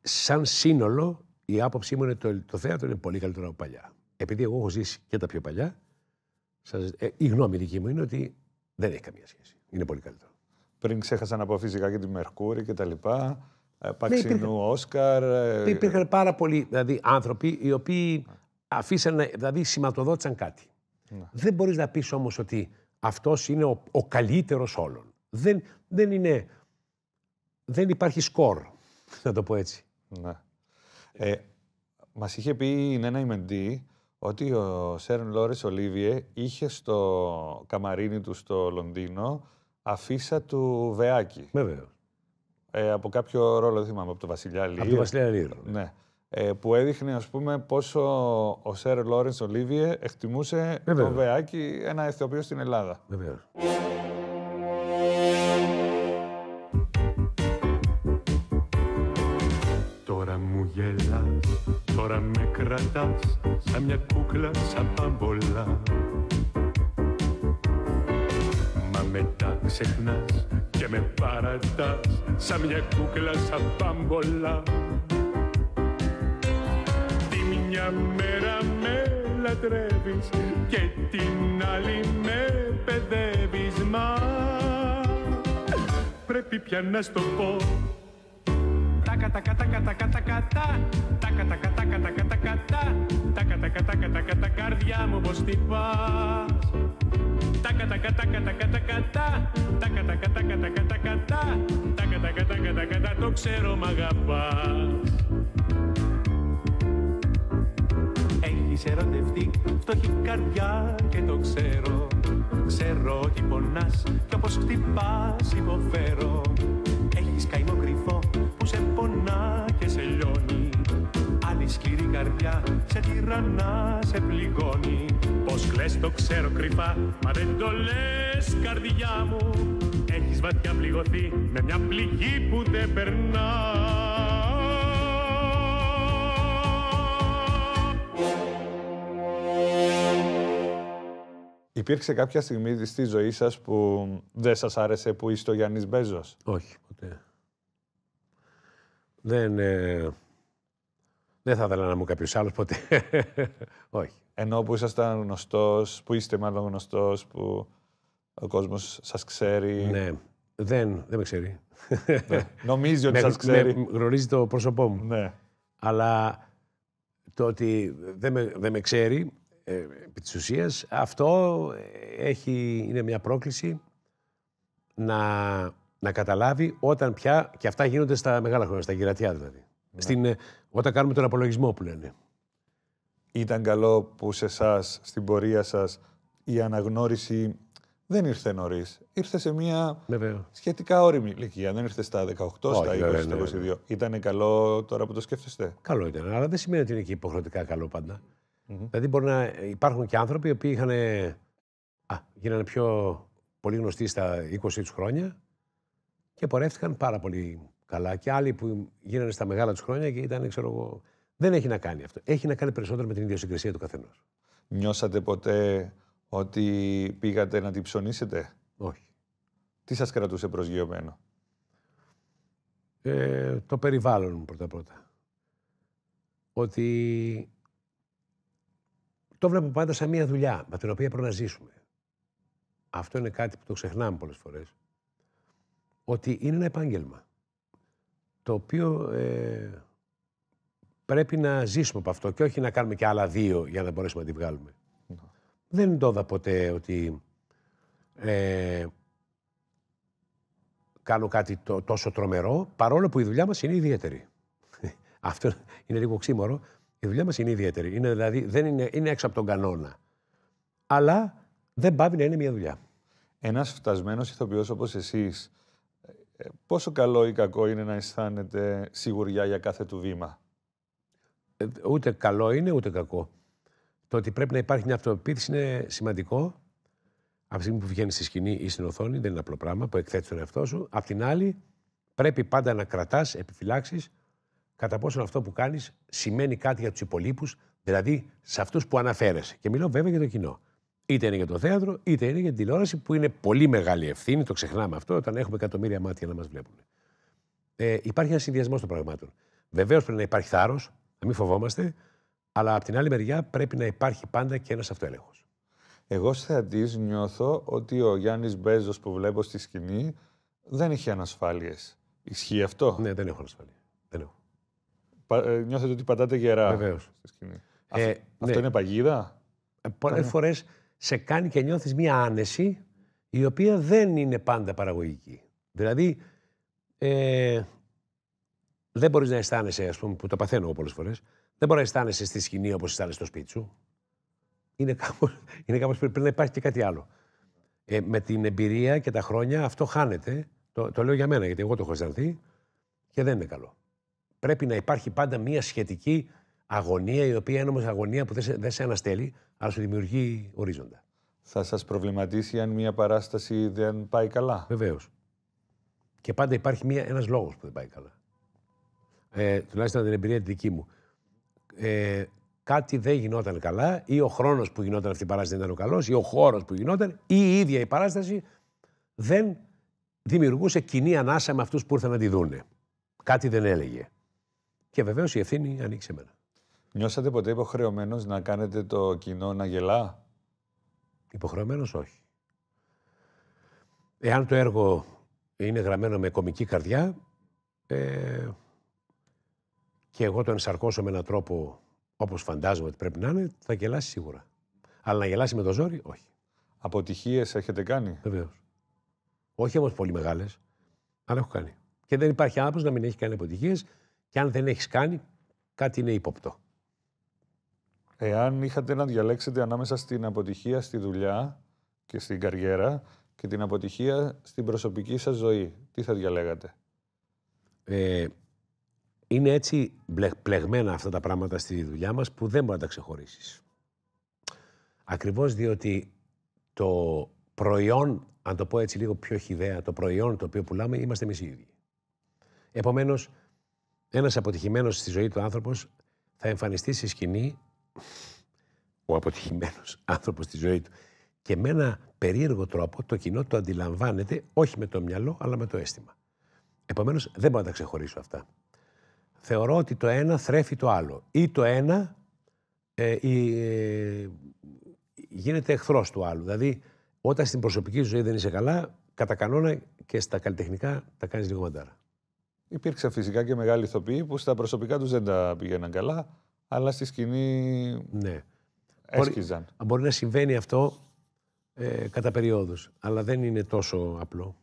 Σαν σύνολο, η λειτουργεί ο μύθος τους περισσότερο. Σαν σύνολο, η άποψή μου είναι το, το θέατρο είναι πολύ καλύτερο από παλιά. Επειδή εγώ έχω ζήσει και τα πιο παλιά, σας, ε, η γνώμη δική μου είναι ότι δεν έχει καμία σχέση. Είναι πολύ καλύτερο. Πριν ξέχασα να πω φυσικά και τη Μερκούρη και τα λοιπά. Ε, ναι, Παξινού, Όσκαρ. Ε, υπήρχαν πάρα πολλοί δηλαδή, άνθρωποι οι οποίοι αφήσαν, δηλαδή σηματοδότησαν κάτι. Ναι. Δεν μπορείς να πεις όμως ότι αυτός είναι ο, ο καλύτερος όλων. Δεν, δεν είναι. Δεν υπάρχει σκορ, να το πω έτσι. Ναι. Ε, Μας είχε πει η Νένα Ιμεντή ότι ο Σέρν Λόρες Ολίβιε είχε στο καμαρίνι του στο Λονδίνο αφίσα του Βεάκη. Βέβαια. Ε, από κάποιο ρόλο, δεν θυμάμαι, από τον Βασιλιά Λίρο. Από τον Βασιλιά Λίρο. Ναι. ναι. Ε, που έδειχνε, ας πούμε, πόσο ο Σέρ Λόρενς Ολίβιε εκτιμούσε Βεβαίως. τον Βεάκη, ένα ηθοποιό στην Ελλάδα. Βεβαίως. Τώρα με κρατάς σαν μια κούκλα σαν πάμπολα Μα μετά ξεχνάς και με παρατάς σαν μια κούκλα σαν πάμπολα Τη μια μέρα με λατρεύεις και την άλλη με παιδεύεις Μα πρέπει πια να στο πω κατά κατά κατά κατά κατά τα κατά κατά κατά κατά κατά τα κατά κατά κατά κατά καρδιά μου πως χτυπάς τα κατά κατά κατά κατά κατά τα κατά κατά κατά κατά κατά τα κατά κατά κατά κατά το ξέρω μ' αγαπάς Έχεις ερωτευτεί φτωχή καρδιά και το ξέρω Ξέρω ότι πονάς και όπως χτυπάς υποφέρω Έχεις καημό σε τυραννά, σε πληγώνει Πως κλαις το ξέρω κρυφά, μα δεν το λες καρδιά μου Έχεις βαθιά πληγωθεί με μια πληγή που δεν περνά Υπήρξε κάποια στιγμή στη ζωή σας που δεν σας άρεσε που είστε ο Γιάννης Μπέζος. Όχι, ποτέ. Δεν... Ε, δεν θα ήθελα να μου κάποιος άλλος ποτέ. Όχι. Ενώ που ήσασταν γνωστός, που είστε μάλλον γνωστός, που ο κόσμος σας ξέρει. Ναι. Δεν, δεν με ξέρει. Ναι. Νομίζει ότι σα ξέρει. γνωρίζει το πρόσωπό μου. Ναι. Αλλά το ότι δεν με, δεν ξέρει ε, επί της ουσίας, αυτό έχει, είναι μια πρόκληση να, να καταλάβει όταν πια, και αυτά γίνονται στα μεγάλα χρόνια, στα γυρατιά δηλαδή. Ναι. Στην, ε, όταν κάνουμε τον απολογισμό που λένε. Ήταν καλό που σε εσάς, στην πορεία σας, η αναγνώριση δεν ήρθε νωρίς. Ήρθε σε μια σχετικά όρημη ηλικία. Δεν ήρθε στα 18, στα 20, ναι, στα 22. Ήταν καλό τώρα που το σκέφτεστε. Καλό ήταν, αλλά δεν σημαίνει ότι είναι και υποχρεωτικά καλό Δηλαδή, μπορεί να υπάρχουν και άνθρωποι οι οποίοι είχαν. Α, γίνανε πιο πολύ γνωστοί στα 20 τους χρόνια και πορεύτηκαν πάρα πολύ καλά και άλλοι που γίνανε στα μεγάλα τους χρόνια και ήταν, ξέρω εγώ. Δεν έχει να κάνει αυτό. Έχει να κάνει περισσότερο με την ιδιοσυγκρισία του καθενός. Νιώσατε ποτέ ότι πήγατε να την ψωνίσετε. Όχι. Τι σας κρατούσε προσγειωμένο. Ε, το περιβάλλον μου πρώτα πρώτα. Ότι το βλέπω πάντα σαν μια δουλειά με την οποία πρέπει να ζήσουμε. Αυτό είναι κάτι που το ξεχνάμε πολλές φορές, Ότι είναι ένα επάγγελμα το οποίο ε, πρέπει να ζήσουμε από αυτό και όχι να κάνουμε και άλλα δύο για να μπορέσουμε να τη βγάλουμε. Ναι. Δεν το είδα ποτέ ότι ε, κάνω κάτι το, τόσο τρομερό, παρόλο που η δουλειά μας είναι ιδιαίτερη. αυτό είναι λίγο ξύμορο. Η δουλειά μας είναι ιδιαίτερη. Είναι, δηλαδή, δεν είναι, είναι έξω από τον κανόνα. Αλλά δεν πάβει να είναι μια δουλειά. Ένας φτασμένος ηθοποιός όπως εσείς, πόσο καλό ή κακό είναι να αισθάνεται σιγουριά για κάθε του βήμα. Ε, ούτε καλό είναι, ούτε κακό. Το ότι πρέπει να υπάρχει μια αυτοπεποίθηση είναι σημαντικό. Από τη στιγμή που βγαίνεις στη σκηνή ή στην οθόνη, δεν είναι απλό πράγμα που εκθέτεις τον εαυτό σου. Απ' την άλλη, πρέπει πάντα να κρατάς επιφυλάξεις κατά πόσο αυτό που κάνεις σημαίνει κάτι για τους υπολείπους, δηλαδή σε αυτούς που αναφέρεσαι. Και μιλώ βέβαια για το κοινό. Είτε είναι για το θέατρο, είτε είναι για την τηλεόραση, που είναι πολύ μεγάλη ευθύνη. Το ξεχνάμε αυτό όταν έχουμε εκατομμύρια μάτια να μας βλέπουν. Ε, υπάρχει ένας συνδυασμός των πραγμάτων. Βεβαίως πρέπει να υπάρχει θάρρος, να μην φοβόμαστε, αλλά από την άλλη μεριά πρέπει να υπάρχει πάντα και ένας αυτοέλεγχος. Εγώ σε θεατής νιώθω ότι ο Γιάννης Μπέζος που βλέπω στη σκηνή δεν είχε ανασφάλειες. Ισχύει αυτό. Ναι, δεν έχω ανασφάλεια. Δεν έχω. Πα, ε, νιώθετε ότι πατάτε γερά Βεβαίως. σκηνή. Ε, αυτό, ναι. είναι παγίδα. Ε, Πολλές φορές σε κάνει και νιώθεις μία άνεση η οποία δεν είναι πάντα παραγωγική. Δηλαδή, ε, δεν μπορείς να αισθάνεσαι, ας πούμε, που το παθαίνω εγώ πολλές φορές, δεν μπορείς να αισθάνεσαι στη σκηνή όπως αισθάνεσαι στο σπίτι σου. Είναι κάπως, είναι κάπως πρέπει να υπάρχει και κάτι άλλο. Ε, με την εμπειρία και τα χρόνια αυτό χάνεται. Το, το λέω για μένα, γιατί εγώ το έχω αισθανθεί και δεν είναι καλό. Πρέπει να υπάρχει πάντα μία σχετική αγωνία, η οποία είναι όμως αγωνία που δεν σε αναστέλει, αλλά σου δημιουργεί ορίζοντα. Θα σας προβληματίσει αν μια παράσταση δεν πάει καλά. Βεβαίως. Και πάντα υπάρχει ένας λόγος που δεν πάει καλά. Ε, τουλάχιστον την εμπειρία τη δική μου. Ε, κάτι δεν γινόταν καλά, ή ο χρόνος που γινόταν αυτή η παράσταση δεν ήταν ο καλός, ή ο χώρος που γινόταν, ή η ίδια η παράσταση δεν δημιουργούσε κοινή ανάσα με αυτούς που ήρθαν να τη δούνε. Κάτι δεν έλεγε. Και βεβαίως η ευθύνη ανήκει εμένα. Νιώσατε ποτέ υποχρεωμένος να κάνετε το κοινό να γελά. Υποχρεωμένος όχι. Εάν το έργο είναι γραμμένο με κομική καρδιά ε, και εγώ το ενσαρκώσω με έναν τρόπο όπως φαντάζομαι ότι πρέπει να είναι, θα γελάσει σίγουρα. Αλλά να γελάσει με το ζόρι, όχι. Αποτυχίες έχετε κάνει. Βεβαίως. Όχι όμως πολύ μεγάλες, αλλά έχω κάνει. Και δεν υπάρχει άνθρωπος να μην έχει κάνει αποτυχίες και αν δεν έχεις κάνει, κάτι είναι ύποπτο. Εάν είχατε να διαλέξετε ανάμεσα στην αποτυχία στη δουλειά και στην καριέρα και την αποτυχία στην προσωπική σας ζωή, τι θα διαλέγατε. Ε, είναι έτσι πλεγμένα αυτά τα πράγματα στη δουλειά μας που δεν μπορεί να τα ξεχωρίσεις. Ακριβώς διότι το προϊόν, αν το πω έτσι λίγο πιο χιδέα, το προϊόν το οποίο πουλάμε είμαστε εμείς οι ίδιοι. Επομένως, ένας αποτυχημένος στη ζωή του άνθρωπος θα εμφανιστεί στη σκηνή ο αποτυχημένος άνθρωπος στη ζωή του. Και με ένα περίεργο τρόπο το κοινό το αντιλαμβάνεται όχι με το μυαλό αλλά με το αίσθημα. Επομένως δεν μπορώ να τα ξεχωρίσω αυτά. Θεωρώ ότι το ένα θρέφει το άλλο. Ή το ένα ε, ε γίνεται εχθρός του άλλου. Δηλαδή όταν στην προσωπική ζωή δεν είσαι καλά, κατά κανόνα και στα καλλιτεχνικά τα κάνεις λίγο μαντάρα. Υπήρξαν φυσικά και μεγάλοι ηθοποιοί που στα προσωπικά τους δεν τα πήγαιναν καλά αλλά στη σκηνή ναι. έσχιζαν. Μπορεί, μπορεί να συμβαίνει αυτό ε, κατά περιόδους, αλλά δεν είναι τόσο απλό.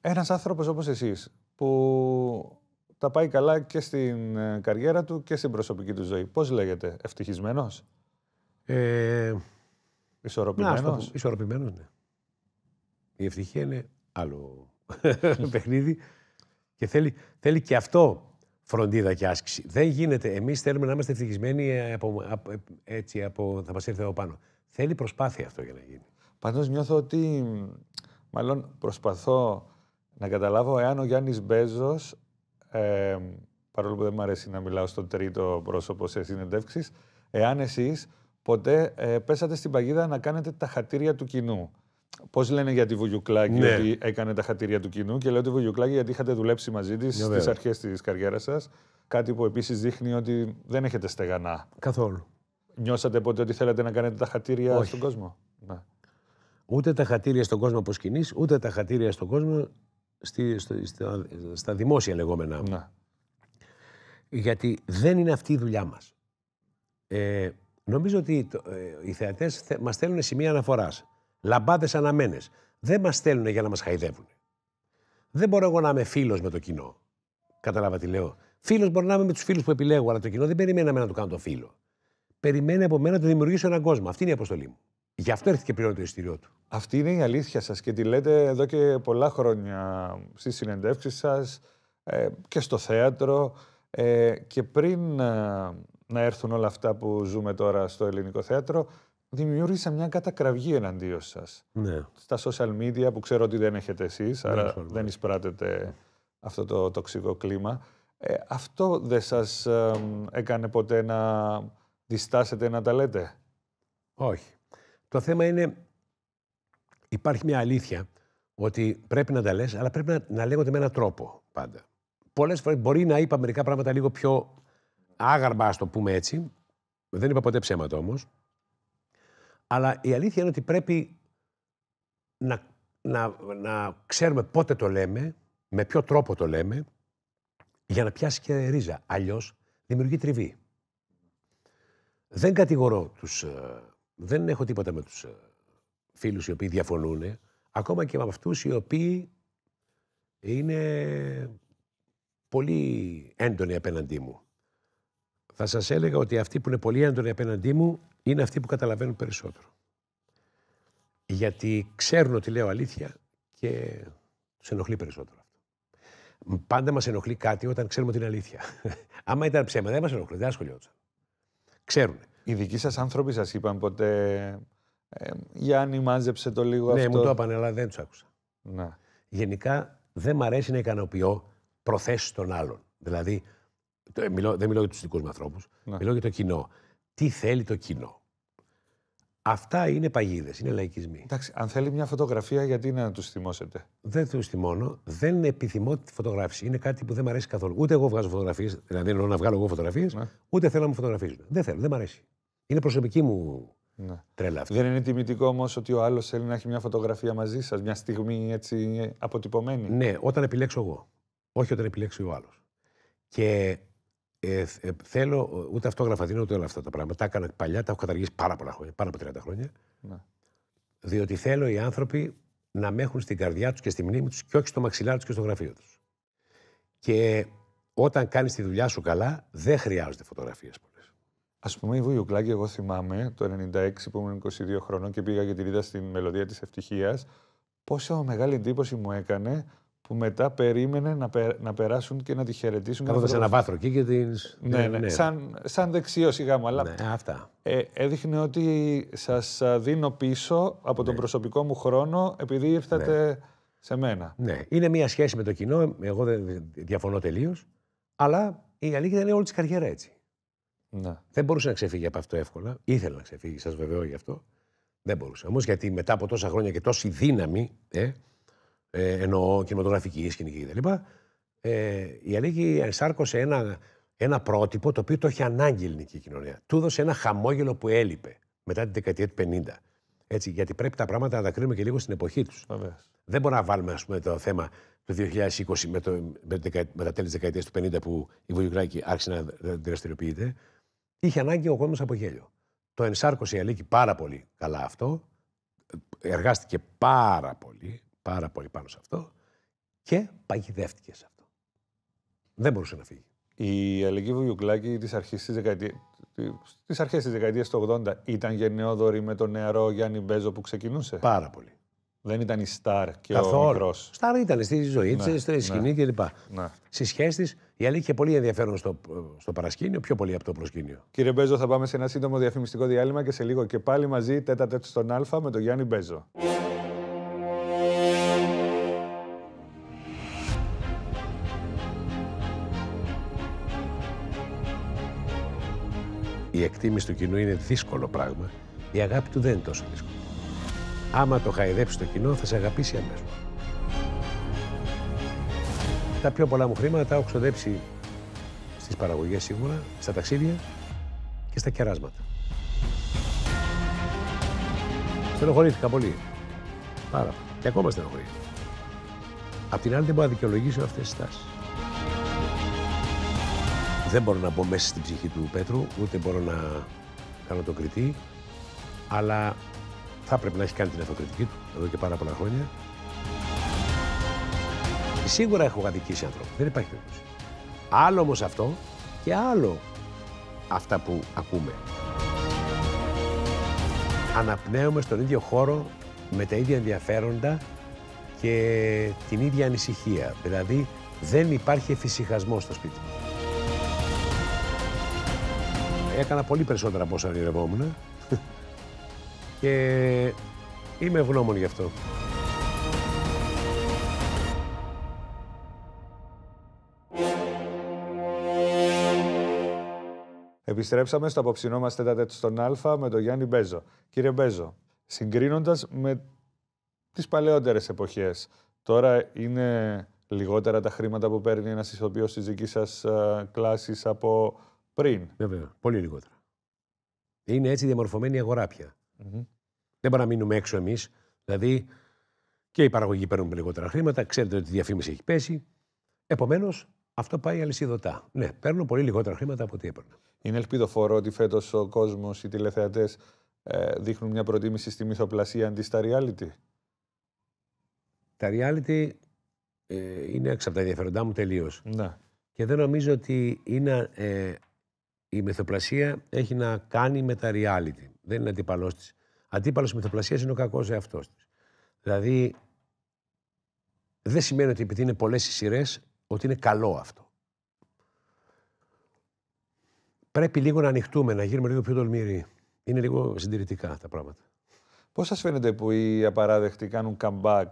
Ένας άνθρωπος όπως εσείς, που τα πάει καλά και στην ε, καριέρα του και στην προσωπική του ζωή. Πώς λέγεται, ευτυχισμένος? Ε, ισορροπημένος. ναι. Η ευτυχία είναι άλλο παιχνίδι και θέλει, θέλει και αυτό φροντίδα και άσκηση. Δεν γίνεται. Εμείς θέλουμε να είμαστε ευτυχισμένοι ε, από, από, ε, έτσι, από, θα μας έρθει εδώ πάνω. Θέλει προσπάθεια αυτό για να γίνει. Πάντως νιώθω ότι μάλλον προσπαθώ να καταλάβω εάν ο Γιάννης Μπέζος. Ε, παρόλο που δεν μου αρέσει να μιλάω στο τρίτο πρόσωπο σε συνεντεύξεις, εάν εσείς ποτέ πέσατε στην παγίδα να κάνετε τα χατήρια του κοινού. Πώς λένε για τη Βουγιουκλάκη ναι. ότι έκανε τα χατήρια του κοινού και λέω τη Βουγιουκλάκη γιατί είχατε δουλέψει μαζί της ναι, στις αρχές της καριέρας σας. Κάτι που επίσης δείχνει ότι δεν έχετε στεγανά. Καθόλου. Νιώσατε ποτέ ότι θέλετε να κάνετε τα χατήρια στον κόσμο. Ναι. Ούτε τα χατήρια στον κόσμο από σκηνής, ούτε τα χατήρια στον κόσμο στη, στο, στα, στα, δημόσια λεγόμενά ναι. Γιατί δεν είναι αυτή η δουλειά μας. Ε, νομίζω ότι ε, οι θεατές θε, μας θέλουν σημεία αναφοράς λαμπάδες αναμένες. Δεν μας στέλνουν για να μας χαϊδεύουν. Δεν μπορώ εγώ να είμαι φίλος με το κοινό. Κατάλαβα τι λέω. Φίλος μπορεί να είμαι με τους φίλους που επιλέγω, αλλά το κοινό δεν περιμένει να το κάνω το φίλο. Περιμένει από μένα να το δημιουργήσω έναν κόσμο. Αυτή είναι η αποστολή μου. Γι' αυτό έρχεται και πληρώνει το εισιτήριό του. Αυτή είναι η αλήθεια σας και τη λέτε εδώ και πολλά χρόνια στις συνεντεύξεις σας ε, και στο θέατρο. Ε, και πριν ε, να έρθουν όλα αυτά που ζούμε τώρα στο ελληνικό θέατρο, δημιούργησα μια κατακραυγή εναντίον σας. Ναι. Στα social media που ξέρω ότι δεν έχετε εσείς, άρα δεν εισπράτετε ναι. αυτό το τοξικό κλίμα. Ε, αυτό δεν σας έκανε ποτέ να διστάσετε να τα λέτε. Όχι. Το θέμα είναι, υπάρχει μια αλήθεια ότι πρέπει να τα λες, αλλά πρέπει να, λέγονται με έναν τρόπο πάντα. Πολλές φορές μπορεί να είπα μερικά πράγματα λίγο πιο άγαρμα, ας το πούμε έτσι. Δεν είπα ποτέ ψέματα όμως. Αλλά η αλήθεια είναι ότι πρέπει να, να, να ξέρουμε πότε το λέμε, με ποιο τρόπο το λέμε, για να πιάσει και ρίζα. Αλλιώς δημιουργεί τριβή. Δεν κατηγορώ τους... Ε, δεν έχω τίποτα με τους ε, φίλους οι οποίοι διαφωνούν, ακόμα και με αυτούς οι οποίοι είναι πολύ έντονοι απέναντί μου. Θα σας έλεγα ότι αυτοί που είναι πολύ έντονοι απέναντί μου είναι αυτοί που καταλαβαίνουν περισσότερο. Γιατί ξέρουν ότι λέω αλήθεια και τους ενοχλεί περισσότερο αυτό. Πάντα μας ενοχλεί κάτι όταν ξέρουμε ότι είναι αλήθεια. Άμα ήταν ψέμα, δεν μας ενοχλεί, δεν άσχολιόταν. Ξέρουν. Οι δικοί σας άνθρωποι σας είπαν ποτέ ε, Γιάννη μάζεψε το λίγο ναι, αυτό. Ναι, μου το είπαν, αλλά δεν τους άκουσα. Να. Γενικά δεν μ' αρέσει να ικανοποιώ προθέσεις των άλλων. Δηλαδή, ε, μιλώ, δεν μιλώ για τους δικούς μου ανθρώπους, ναι. μιλώ για το κοινό τι θέλει το κοινό. Αυτά είναι παγίδες, είναι λαϊκισμοί. Εντάξει, αν θέλει μια φωτογραφία, γιατί είναι να τους θυμώσετε. Δεν τους θυμώνω. Δεν επιθυμώ τη φωτογράφηση. Είναι κάτι που δεν μου αρέσει καθόλου. Ούτε εγώ βγάζω φωτογραφίες, δηλαδή εννοώ να βγάλω εγώ φωτογραφίες, ναι. ούτε θέλω να μου φωτογραφίζουν. Δεν θέλω, δεν μου αρέσει. Είναι προσωπική μου ναι. τρέλα αυτή. Δεν είναι τιμητικό όμως ότι ο άλλος θέλει να έχει μια φωτογραφία μαζί σας, μια στιγμή έτσι αποτυπωμένη. Ναι, όταν επιλέξω εγώ. Όχι όταν επιλέξει ο άλλος. Και ε, ε, θέλω ούτε αυτόγραφα δίνω ούτε όλα αυτά τα πράγματα. Τα έκανα παλιά, τα έχω καταργήσει πάρα πολλά χρόνια, πάνω από 30 χρόνια. Ναι. Διότι θέλω οι άνθρωποι να με έχουν στην καρδιά τους και στη μνήμη τους και όχι στο μαξιλάρι τους και στο γραφείο τους. Και όταν κάνεις τη δουλειά σου καλά, δεν χρειάζονται φωτογραφίες πολλές. Ας πούμε, η Βουγιουκλάκη, εγώ θυμάμαι το 96 που ήμουν 22 χρονών και πήγα και τη είδα στη Μελωδία της Ευτυχίας. Πόσο μεγάλη εντύπωση μου έκανε που μετά περίμενε να, να περάσουν και να τη χαιρετήσουν. Κάποτε σε ένα βάθρο εκεί και την. Ναι ναι, ναι, ναι, Σαν, σαν σιγά γάμου. Αλλά ναι, αυτά. Ε, έδειχνε ότι σας δίνω πίσω από τον ναι. προσωπικό μου χρόνο επειδή ήρθατε σε μένα. Ναι, είναι μια σχέση με το κοινό. Εγώ δεν διαφωνώ τελείως. Αλλά η αλήθεια είναι όλη της καριέρα έτσι. Ναι. Δεν μπορούσε να ξεφύγει από αυτό εύκολα. Ήθελε να ξεφύγει, σας βεβαιώ γι' αυτό. Δεν μπορούσε. Όμως γιατί μετά από τόσα χρόνια και τόση δύναμη. Ε, ε, εννοώ κινηματογραφική, σκηνική κτλ. Ε, η Αλίκη ενσάρκωσε ένα, ένα πρότυπο το οποίο το είχε ανάγκη η ελληνική κοινωνία. Του έδωσε ένα χαμόγελο που έλειπε μετά την δεκαετία του 50. Έτσι, γιατί πρέπει τα πράγματα να τα κρίνουμε και λίγο στην εποχή τους. Δεν μπορούμε να βάλουμε ας το θέμα του 2020 με, το, με, δεκα, με τα τέλη της δεκαετίας του 50 που η Βουλιουκράκη άρχισε να δραστηριοποιείται. Είχε ανάγκη ο κόσμος από γέλιο. Το ενσάρκωσε η Αλίκη πάρα πολύ καλά αυτό. Εργάστηκε πάρα πολύ πάρα πολύ πάνω σε αυτό και παγιδεύτηκε σε αυτό. Δεν μπορούσε να φύγει. Η Αλική Βουγιουκλάκη της αρχής της δεκαετία. τις αρχές της δεκαετίας του 80 ήταν γενναιόδορη με τον νεαρό Γιάννη Μπέζο που ξεκινούσε. Πάρα πολύ. Δεν ήταν η Σταρ και Καθόλου. ο μικρός. Σταρ ήταν στη ζωή της, ναι, στη ναι, σκηνή ναι. κλπ. Ναι. Στις σχέσεις η Αλή είχε πολύ ενδιαφέρον στο, στο παρασκήνιο, πιο πολύ από το προσκήνιο. Κύριε Μπέζο, θα πάμε σε ένα σύντομο διαφημιστικό διάλειμμα και σε λίγο και πάλι μαζί τέταρτο στον Α με τον Γιάννη Μπέζο. η εκτίμηση του κοινού είναι δύσκολο πράγμα, η αγάπη του δεν είναι τόσο δύσκολη. Άμα το χαϊδέψεις το κοινό, θα σε αγαπήσει αμέσως. Τα πιο πολλά μου χρήματα τα έχω ξοδέψει στις παραγωγές σίγουρα, στα ταξίδια και στα κεράσματα. Στενοχωρήθηκα πολύ. Πάρα πολύ. Και ακόμα στενοχωρήθηκα. Απ' την άλλη, δεν μπορώ να δικαιολογήσω αυτές τις τάσεις. Δεν μπορώ να μπω μέσα στην ψυχή του Πέτρου, ούτε μπορώ να κάνω το κριτή, αλλά θα πρέπει να έχει κάνει την αυτοκριτική του εδώ και πάρα πολλά χρόνια. Σίγουρα έχω αδικήσει ανθρώπου. Δεν υπάρχει περίπτωση. Άλλο όμως αυτό και άλλο αυτά που ακούμε. Αναπνέουμε στον ίδιο χώρο με τα ίδια ενδιαφέροντα και την ίδια ανησυχία. Δηλαδή δεν υπάρχει εφησυχασμός στο σπίτι μου έκανα πολύ περισσότερα από όσα και είμαι ευγνώμων γι' αυτό. Επιστρέψαμε στο απόψινό μας τέταρτο στον Α με τον Γιάννη Μπέζο. Κύριε Μπέζο, συγκρίνοντας με τις παλαιότερες εποχές, τώρα είναι λιγότερα τα χρήματα που παίρνει ένας ηθοποιός της δικής σας ε, κλάσης από πριν. Βέβαια. Πολύ λιγότερα. Είναι έτσι διαμορφωμένη η αγορά πια. Δεν μπορούμε να μείνουμε έξω εμείς. Δηλαδή και οι παραγωγοί παίρνουν λιγότερα χρήματα. Ξέρετε ότι η διαφήμιση έχει πέσει. Επομένως, αυτό πάει αλυσιδωτά. Ναι, παίρνουν πολύ λιγότερα χρήματα από ό,τι έπαιρναν. Είναι ελπιδοφόρο ότι φέτος ο κόσμος, οι τηλεθεατές ε, δείχνουν μια προτίμηση στη μυθοπλασία αντί στα reality. Τα reality ε, είναι έξω από τα ενδιαφέροντά μου τελείως. Ναι. Και δεν νομίζω ότι είναι ε, η μυθοπλασία έχει να κάνει με τα reality. Δεν είναι αντίπαλό της. Αντίπαλος της μυθοπλασίας είναι ο κακός εαυτός της. Δηλαδή, δεν σημαίνει ότι επειδή είναι πολλές οι σειρές, ότι είναι καλό αυτό. Πρέπει λίγο να ανοιχτούμε, να γίνουμε λίγο πιο τολμηροί. Είναι λίγο συντηρητικά τα πράγματα. Πώς σας φαίνεται που οι απαράδεκτοι κάνουν comeback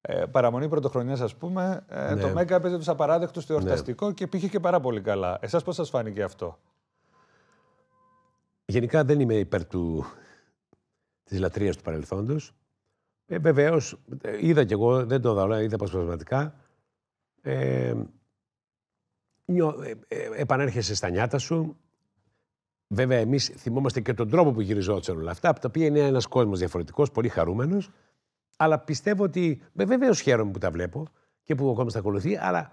ε, παραμονή πρωτοχρονιάς, ας πούμε, ε, ναι. το Μέγκα έπαιζε τους απαράδεκτους στο ναι. εορταστικό και πήγε και πάρα πολύ καλά. Εσάς πώς σας φάνηκε αυτό. Γενικά δεν είμαι υπέρ του, της λατρείας του παρελθόντος. Ε, Βεβαίως, είδα κι εγώ, δεν το είδα, είδα αποσπασματικά. Ε, ε, ε, επανέρχεσαι στα νιάτα σου. Βέβαια, εμείς θυμόμαστε και τον τρόπο που γυριζόταν όλα αυτά, από τα οποία είναι ένας κόσμος διαφορετικός, πολύ χαρούμενος. Αλλά πιστεύω ότι. Βεβαίως χαίρομαι που τα βλέπω και που ο κόσμος τα ακολουθεί, αλλά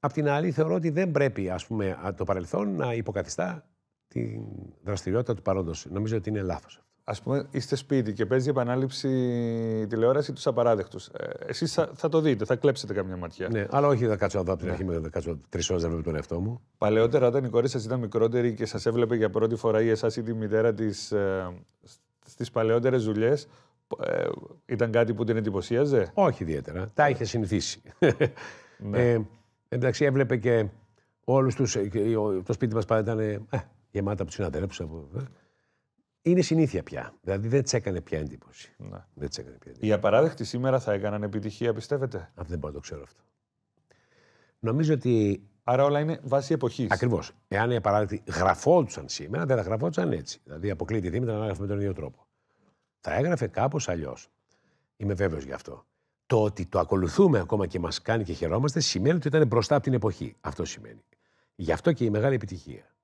απ' την άλλη θεωρώ ότι δεν πρέπει ας πούμε, το παρελθόν να υποκαθιστά τη δραστηριότητα του παρόντος. Νομίζω ότι είναι λάθος αυτό. Ας πούμε, είστε σπίτι και παίζει επανάληψη τηλεόραση τους απαράδεκτους. Ε, Εσείς θα, θα, το δείτε, θα κλέψετε καμιά ματιά. Ναι, αλλά όχι θα κάτσω εδώ από την αρχή, δεν θα κάτσω τρεις ώρες να βλέπω τον εαυτό μου. Παλαιότερα, όταν η κόρη σας ήταν μικρότερη και σας έβλεπε για πρώτη φορά ή εσάς ή τη μητέρα της ε, στις παλαιότερες δουλειές, ε, ήταν κάτι που την εντυπωσίαζε. Όχι ιδιαίτερα. Τα είχε συνηθίσει. Ναι. Ε, εντάξει, έβλεπε και όλους τους. Ε, το σπίτι μας πάντα ήταν γεμάτα από τους ε. Είναι συνήθεια πια. Δηλαδή δεν τσέκανε πια εντύπωση. Ναι. Δεν τσέκανε πια εντύπωση. Οι απαράδεκτοι σήμερα θα έκαναν επιτυχία, πιστεύετε. Αυτό δεν μπορώ να το ξέρω αυτό. Νομίζω ότι. Άρα όλα είναι βάση εποχής. Ακριβώς. Εάν οι απαράδεκτοι γραφόντουσαν σήμερα, δεν θα γραφόντουσαν έτσι. Δηλαδή αποκλείεται η Δήμητρα να γράφει με τον ίδιο τρόπο. Θα έγραφε κάπως αλλιώς. Είμαι βέβαιος γι' αυτό. Το ότι το ακολουθούμε ακόμα και μας κάνει και χαιρόμαστε σημαίνει ότι ήταν μπροστά από την εποχή. Αυτό σημαίνει. Γι' αυτό και η μεγάλη επιτυχία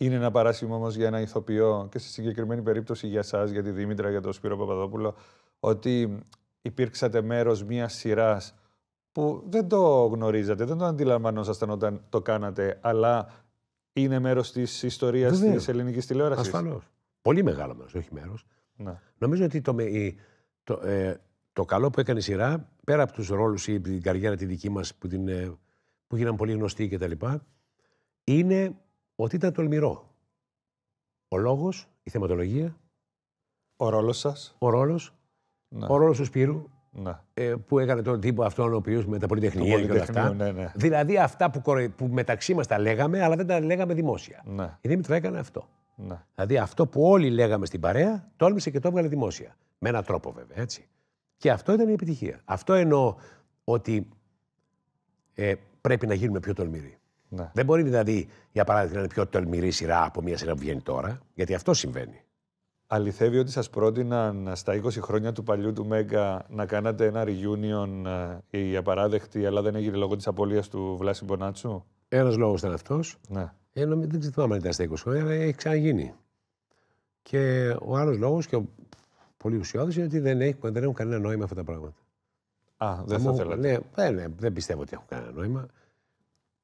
είναι ένα παράσημο όμως για ένα ηθοποιό και στη συγκεκριμένη περίπτωση για εσά, για τη Δήμητρα, για τον Σπύρο Παπαδόπουλο, ότι υπήρξατε μέρος μιας σειράς που δεν το γνωρίζατε, δεν το αντιλαμβανόσασταν όταν το κάνατε, αλλά είναι μέρος της ιστορίας της ελληνικής τηλεόρασης. Ασφαλώς. Πολύ μεγάλο μέρος, όχι μέρος. Ναι. Νομίζω ότι το, το, ε, το καλό που έκανε η σειρά, πέρα από τους ρόλους ή την καριέρα τη δική μας που, ε, που γίναν πολύ γνωστοί κτλ., είναι ότι ήταν τολμηρό. Ο λόγος, η θεματολογία. Ο ρόλος σας. Ο ρόλος. Ναι. Ο ρόλος του Σπύρου. Ναι. Ε, που έκανε τον τύπο αυτόν ο οποίος με τα πολυτεχνία και όλα αυτά. Ναι, ναι. Δηλαδή αυτά που, που μεταξύ μας τα λέγαμε, αλλά δεν τα λέγαμε δημόσια. Ναι. Η Δήμητρα έκανε αυτό. Ναι. Δηλαδή αυτό που όλοι λέγαμε στην παρέα, τόλμησε και το έβγαλε δημόσια. Με έναν τρόπο βέβαια, έτσι. Και αυτό ήταν η επιτυχία. Αυτό εννοώ ότι ε, πρέπει να γίνουμε πιο τολμηροί. Ναι. Δεν μπορεί δηλαδή, για παράδειγμα, να είναι πιο τολμηρή σειρά από μια σειρά που βγαίνει τώρα, γιατί αυτό συμβαίνει. Αληθεύει ότι σας πρότειναν στα 20 χρόνια του παλιού του Μέγκα να κάνατε ένα reunion ε, η απαράδεκτη, αλλά δεν έγινε λόγω της απώλειας του Βλάση Μπονάτσου. Ένας λόγος ήταν αυτός. Ναι. Ε, δεν θυμάμαι αν ήταν στα 20 χρόνια, αλλά έχει ξαναγίνει. Και ο άλλος λόγος και ο πολύ ουσιώδης είναι ότι δεν, έχει, έχουν κανένα νόημα αυτά τα πράγματα. Α, δεν θα, θα θέλατε. Ναι, ε, ναι, δεν πιστεύω ότι έχουν κανένα νόημα.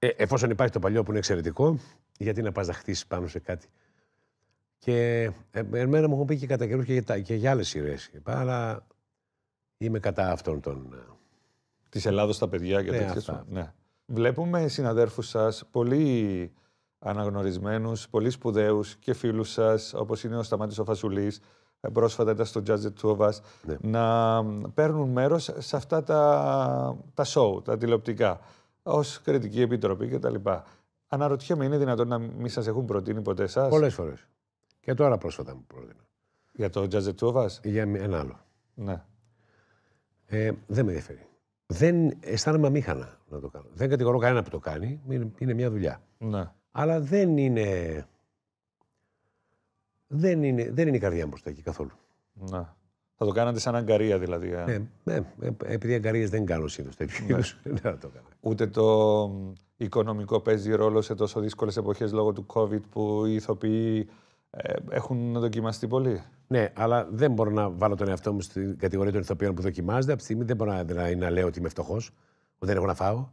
Ε, εφόσον υπάρχει το παλιό που είναι εξαιρετικό, γιατί να πας να χτίσεις πάνω σε κάτι. Και ε, εμένα μου έχουν πει και κατά καιρούς και, για άλλες σειρές. Αλλά είμαι κατά αυτών των. Ε, Της Ελλάδος στα παιδιά και ναι, τέτοια. Ναι. Βλέπουμε συναδέρφους σας πολύ αναγνωρισμένους, πολύ σπουδαίους και φίλους σας, όπως είναι ο Σταμάτης ο Φασουλής, πρόσφατα ήταν στο Judge του ναι. να παίρνουν μέρος σε αυτά τα, τα τα τηλεοπτικά ως κριτική επιτροπή κτλ. Αναρωτιέμαι, είναι δυνατόν να μην σας έχουν προτείνει ποτέ εσά. Πολλές φορές. Και τώρα πρόσφατα μου πρότεινα. Για το Τζατζετσούβα. Για ένα άλλο. Ναι. Ε, δεν με ενδιαφέρει. Δεν αισθάνομαι αμήχανα να το κάνω. Δεν κατηγορώ κανένα που το κάνει. Είναι μια δουλειά. Ναι. Αλλά δεν είναι. Δεν είναι, δεν η καρδιά μου εκεί καθόλου. Ναι. Θα το κάνατε σαν αγκαρία δηλαδή. Ε, ναι, ναι, ε, επειδή αγκαρίες δεν κάνω συνήθως τέτοιους ναι. είδους. το Ούτε το οικονομικό παίζει ρόλο σε τόσο δύσκολες εποχές λόγω του COVID που οι ηθοποιοί ε, έχουν δοκιμαστεί πολύ. Ναι, αλλά δεν μπορώ να βάλω τον εαυτό μου στην κατηγορία των ηθοποιών που δοκιμάζεται. Από τη στιγμή δεν μπορώ να, λέω ότι είμαι φτωχός, ότι δεν έχω να φάω.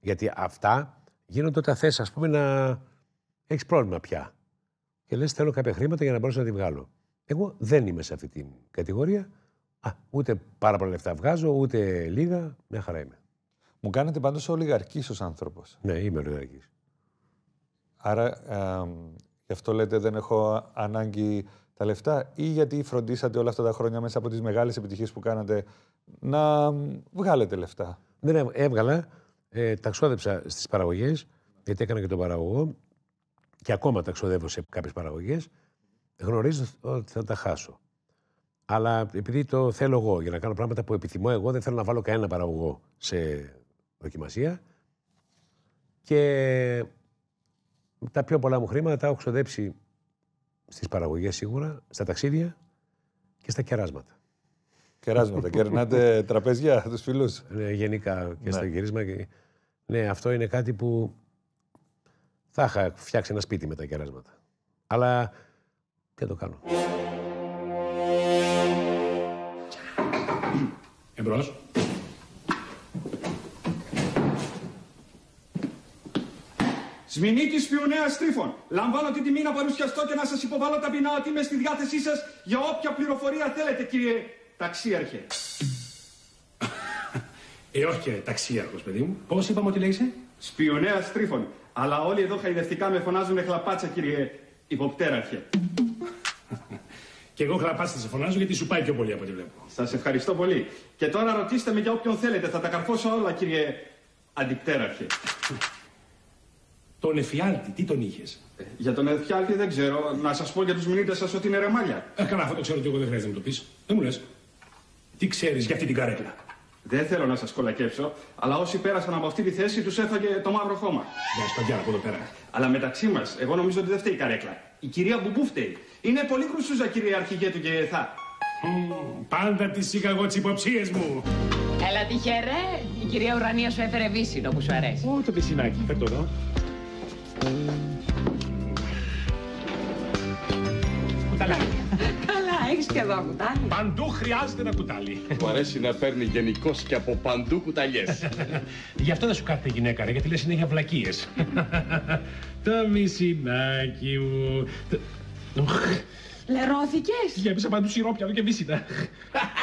Γιατί αυτά γίνονται όταν θες, ας πούμε, να έχεις πρόβλημα πια. Και λες: Θέλω κάποια χρήματα για να μπορέσω να τη βγάλω. Εγώ δεν είμαι σε αυτή την κατηγορία. Α, ούτε πάρα πολλά λεφτά βγάζω, ούτε λίγα. Μια χαρά είμαι. Μου κάνετε πάντως ολιγαρκή ως άνθρωπος. Ναι, είμαι ολιγαρκή. Άρα α, γι' αυτό λέτε δεν έχω ανάγκη τα λεφτά ή γιατί φροντίσατε όλα αυτά τα χρόνια μέσα από τις μεγάλες επιτυχίες που κάνατε να βγάλετε λεφτά. Δεν έβγαλα, ε, ταξόδεψα στις παραγωγές, γιατί έκανα και τον παραγωγό και ακόμα ταξοδεύω σε κάποιες παραγωγές γνωρίζω ότι θα τα χάσω. Αλλά επειδή το θέλω εγώ για να κάνω πράγματα που επιθυμώ εγώ, δεν θέλω να βάλω κανένα παραγωγό σε δοκιμασία. Και τα πιο πολλά μου χρήματα τα έχω ξοδέψει στις παραγωγές σίγουρα, στα ταξίδια και στα κεράσματα. Κεράσματα. Κερνάτε τραπέζια τους φίλους. Ναι, γενικά και ναι. στα γυρίσμα. Και... Ναι, αυτό είναι κάτι που θα είχα φτιάξει ένα σπίτι με τα κεράσματα. Αλλά και το κάνω. Εμπρός. Σμινίτης Πιουνέα Στρίφων. Λαμβάνω την τιμή να παρουσιαστώ και να σας υποβάλω ταπεινά ότι είμαι στη διάθεσή σας για όποια πληροφορία θέλετε, κύριε Ταξίαρχε. ε, όχι, ρε, ταξίαρχος, παιδί μου. Πώς είπαμε ότι λέγεσαι. Σπιονέα Τρίφων. Αλλά όλοι εδώ χαϊδευτικά με φωνάζουν χλαπάτσα, κύριε Υποπτέραρχε. Και εγώ χλαπάστε σε φωνάζω γιατί σου πάει πιο πολύ από ό,τι βλέπω. Σας ευχαριστώ πολύ. Και τώρα ρωτήστε με για όποιον θέλετε. Θα τα καρφώσω όλα, κύριε Αντιπτέραρχε. Τον εφιάλτη, τι τον είχες. Ε, για τον εφιάλτη δεν ξέρω. Να σας πω για τους μηνύτες σας ότι είναι ρεμάλια. Ε, καλά, αυτό το ξέρω και εγώ δεν χρειάζεται να το πεις. Δεν μου λες. Τι ξέρεις για αυτή την καρέκλα. Δεν θέλω να σας κολακέψω, αλλά όσοι πέρασαν από αυτή τη θέση τους έφαγε το μαύρο χώμα. Για σπαγιά από εδώ πέρα. Αλλά μεταξύ μας, εγώ νομίζω ότι δεν φταίει η καρέκλα. Η κυρία Μπουμπού φταίει. Είναι πολύ κρουσούζα, κύριε Αρχηγέτου και Εθά. πάντα τις είχα εγώ τις υποψίες μου. Έλα τυχερέ, η κυρία Ουρανία σου έφερε βύσινο που σου αρέσει. Ω, το πισινάκι, φέρ το εδώ. Κουταλάκι. Καλά, έχεις και εδώ κουτάλι. Παντού χρειάζεται ένα κουτάλι. Μου αρέσει να παίρνει γενικώς και από παντού κουταλιές. Γι' αυτό δεν σου κάθεται γυναίκα, ρε, γιατί λες συνέχεια βλακίες. το μισινάκι μου. Λερώθηκες. Γέμισα παντού σιρόπια, και εμείς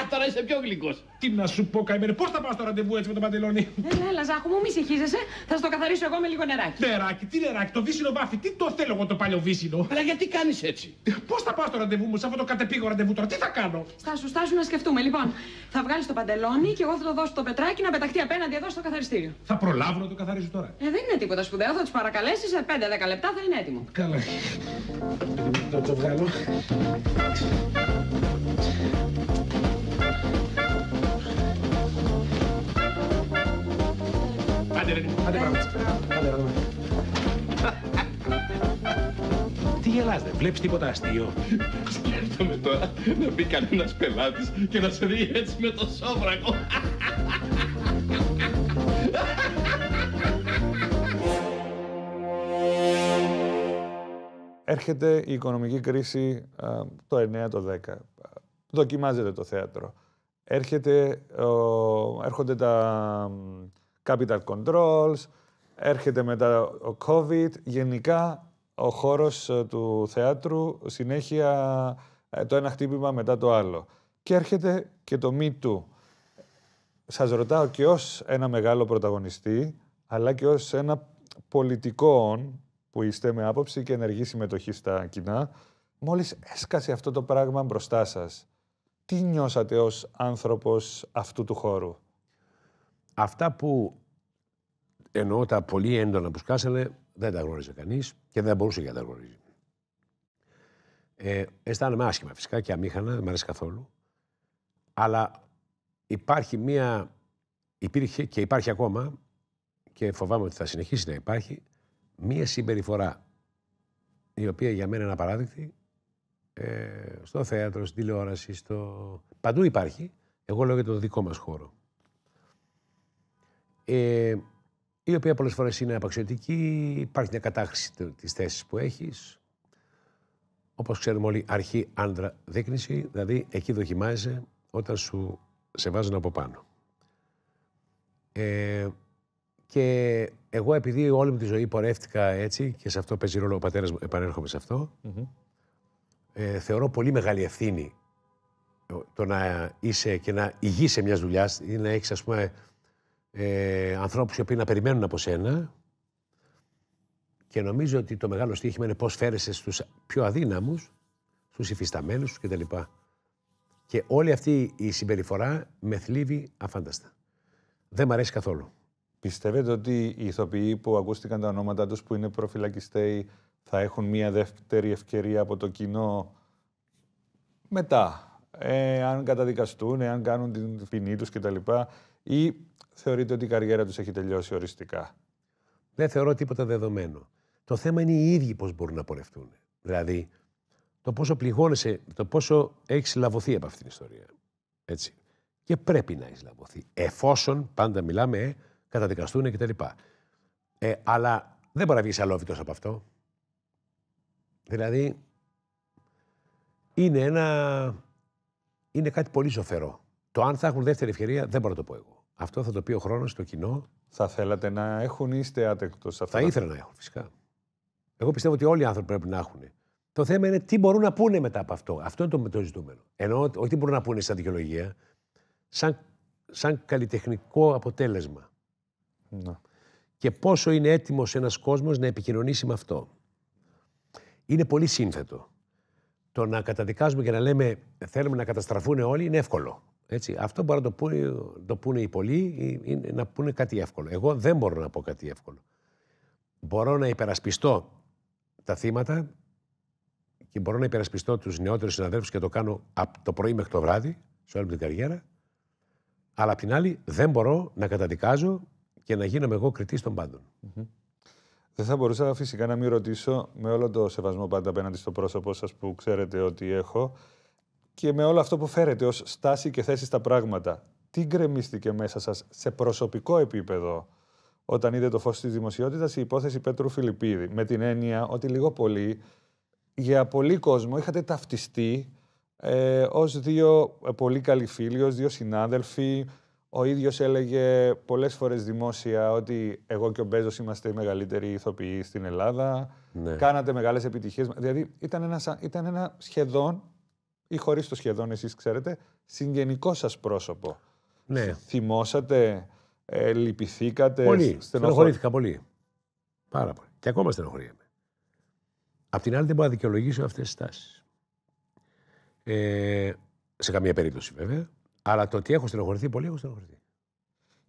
Τώρα είσαι πιο γλυκός. Τι να σου πω, Καημένη, πώς θα πάω στο ραντεβού έτσι με το Παντελόνι. Έλα, ε, ναι, έλα, μου, μη συγχύζεσαι. Θα στο καθαρίσω εγώ με λίγο νεράκι. Νεράκι, τι νεράκι, το βύσινο βάφι, τι το θέλω εγώ το παλιό βύσινο. Αλλά γιατί κάνεις έτσι. Πώς θα πάω στο ραντεβού μου, σε αυτό το κατεπίγω ραντεβού τώρα, τι θα κάνω. Στάσου, στάσου να σκεφτούμε. Λοιπόν, θα βγάλεις το παντελόνι και εγώ θα το δώσω το πετράκι να πεταχτεί απέναντι εδώ στο καθαριστήριο. Θα προλάβω να το καθαρίσω τώρα. Ε, δεν είναι τίποτα σπουδαίο, θα τους παρακαλέσεις σε 5-10 λεπτά θα είναι έτοιμο. Καλά. το βγάλω. Τι γελάς, δεν βλέπεις τίποτα αστείο. Σκέφτομαι τώρα να μπει κανένας πελάτης και να σε δει έτσι με το σόβρακο. Έρχεται η οικονομική κρίση το 9, το 10. Δοκιμάζεται το θέατρο. Έρχεται, έρχονται τα, capital controls, έρχεται μετά ο COVID. Γενικά, ο χώρος ε, του θεάτρου συνέχεια ε, το ένα χτύπημα μετά το άλλο. Και έρχεται και το Me Too. Σας ρωτάω και ως ένα μεγάλο πρωταγωνιστή, αλλά και ως ένα πολιτικό που είστε με άποψη και ενεργή συμμετοχή στα κοινά, μόλις έσκασε αυτό το πράγμα μπροστά σας. Τι νιώσατε ως άνθρωπος αυτού του χώρου. Αυτά που ενώ τα πολύ έντονα που σκάσανε δεν τα γνώριζε κανείς και δεν μπορούσε και να τα γνωρίζει. Ε, αισθάνομαι άσχημα φυσικά και αμήχανα, δεν μ' αρέσει καθόλου. Αλλά υπάρχει μία. Υπήρχε και υπάρχει ακόμα και φοβάμαι ότι θα συνεχίσει να υπάρχει μία συμπεριφορά η οποία για μένα είναι απαράδεκτη ε, στο θέατρο, στην τηλεόραση, στο... παντού υπάρχει. Εγώ λέω για το δικό μας χώρο. Ε, η οποία πολλές φορές είναι απαξιωτική, υπάρχει μια κατάχρηση της θέσης που έχεις. Όπως ξέρουμε όλοι, αρχή άντρα δείκνυση, δηλαδή εκεί δοκιμάζει όταν σου σε βάζουν από πάνω. Ε, και εγώ επειδή όλη μου τη ζωή πορεύτηκα έτσι και σε αυτό παίζει ρόλο ο πατέρας μου, επανέρχομαι σε αυτο ε, θεωρώ πολύ μεγάλη ευθύνη το να είσαι και να ηγείσαι μιας δουλειάς ή να έχεις ας πούμε ε, ανθρώπους οι οποίοι να περιμένουν από σένα και νομίζω ότι το μεγάλο στοίχημα είναι πώς φέρεσαι στους πιο αδύναμους, στους υφισταμένους κτλ. Και, και όλη αυτή η συμπεριφορά με θλίβει αφάνταστα. Δεν μ' αρέσει καθόλου. Πιστεύετε ότι οι ηθοποιοί που ακούστηκαν τα ονόματα τους που είναι προφυλακιστέοι θα έχουν μία δεύτερη ευκαιρία από το κοινό μετά ε, αν καταδικαστούν, ε, αν κάνουν την ποινή τους κτλ. ή θεωρείτε ότι η καριέρα τους έχει τελειώσει οριστικά. Δεν θεωρώ τίποτα δεδομένο. Το θέμα είναι οι ίδιοι πώς μπορούν να πορευτούν. Δηλαδή, το πόσο πληγώνεσαι, το πόσο έχεις λαβωθεί από αυτήν την ιστορία. Έτσι. Και πρέπει να έχεις λαβωθεί. Εφόσον, πάντα μιλάμε, ε, καταδικαστούν κτλ. Ε, αλλά δεν μπορεί να βγεις αλόβητος από αυτό. Δηλαδή, είναι ένα είναι κάτι πολύ ζωφερό. Το αν θα έχουν δεύτερη ευκαιρία δεν μπορώ να το πω εγώ. Αυτό θα το πει ο χρόνος, το κοινό. Θα θέλατε να έχουν ή είστε άτεκτος αυτό. Θα ήθελα να έχουν, φυσικά. Εγώ πιστεύω ότι όλοι οι άνθρωποι πρέπει να έχουν. Το θέμα είναι τι μπορούν να πούνε μετά από αυτό. Αυτό είναι το, το ζητούμενο. Ενώ όχι τι μπορούν να πούνε σαν δικαιολογία, σαν, σαν καλλιτεχνικό αποτέλεσμα. Να. Και πόσο είναι έτοιμος ένας κόσμος να επικοινωνήσει με αυτό. Είναι πολύ σύνθετο το να καταδικάζουμε και να λέμε θέλουμε να καταστραφούν όλοι είναι εύκολο. Έτσι. Αυτό μπορεί να το πούνε, το οι πολλοί ή, να πούνε κάτι εύκολο. Εγώ δεν μπορώ να πω κάτι εύκολο. Μπορώ να υπερασπιστώ τα θύματα και μπορώ να υπερασπιστώ τους νεότερους συναδέλφους και το κάνω από το πρωί μέχρι το βράδυ σε όλη μου την καριέρα. Αλλά απ' την άλλη δεν μπορώ να καταδικάζω και να γίνομαι εγώ κριτής των παντων δεν θα μπορούσα φυσικά να μην ρωτήσω με όλο το σεβασμό πάντα απέναντι στο πρόσωπό σας που ξέρετε ότι έχω και με όλο αυτό που φέρετε ως στάση και θέση στα πράγματα. Τι γκρεμίστηκε μέσα σας σε προσωπικό επίπεδο όταν είδε το φως της δημοσιότητας η υπόθεση Πέτρου Φιλιππίδη με την έννοια ότι λίγο πολύ για πολύ κόσμο είχατε ταυτιστεί ε, ως δύο ε, πολύ καλοί φίλοι, ως δύο συνάδελφοι, ο ίδιος έλεγε πολλές φορές δημόσια ότι εγώ και ο Μπέζος είμαστε οι μεγαλύτεροι ηθοποιοί στην Ελλάδα. Ναι. Κάνατε μεγάλες επιτυχίες. Δηλαδή ήταν ένα, ήταν ένα σχεδόν, ή χωρίς το σχεδόν εσείς ξέρετε, συγγενικό σας πρόσωπο. Ναι. Θυμώσατε, ε, λυπηθήκατε. Πολύ. Στενοχωρήθηκα πολύ. Πάρα πολύ. Και ακόμα στενοχωρήθηκα. Απ' την άλλη δεν μπορώ να δικαιολογήσω αυτές τις τάσεις. Ε, σε καμία περίπτωση βέβαια. Αλλά το ότι έχω στενοχωρηθεί πολύ, έχω στενοχωρηθεί.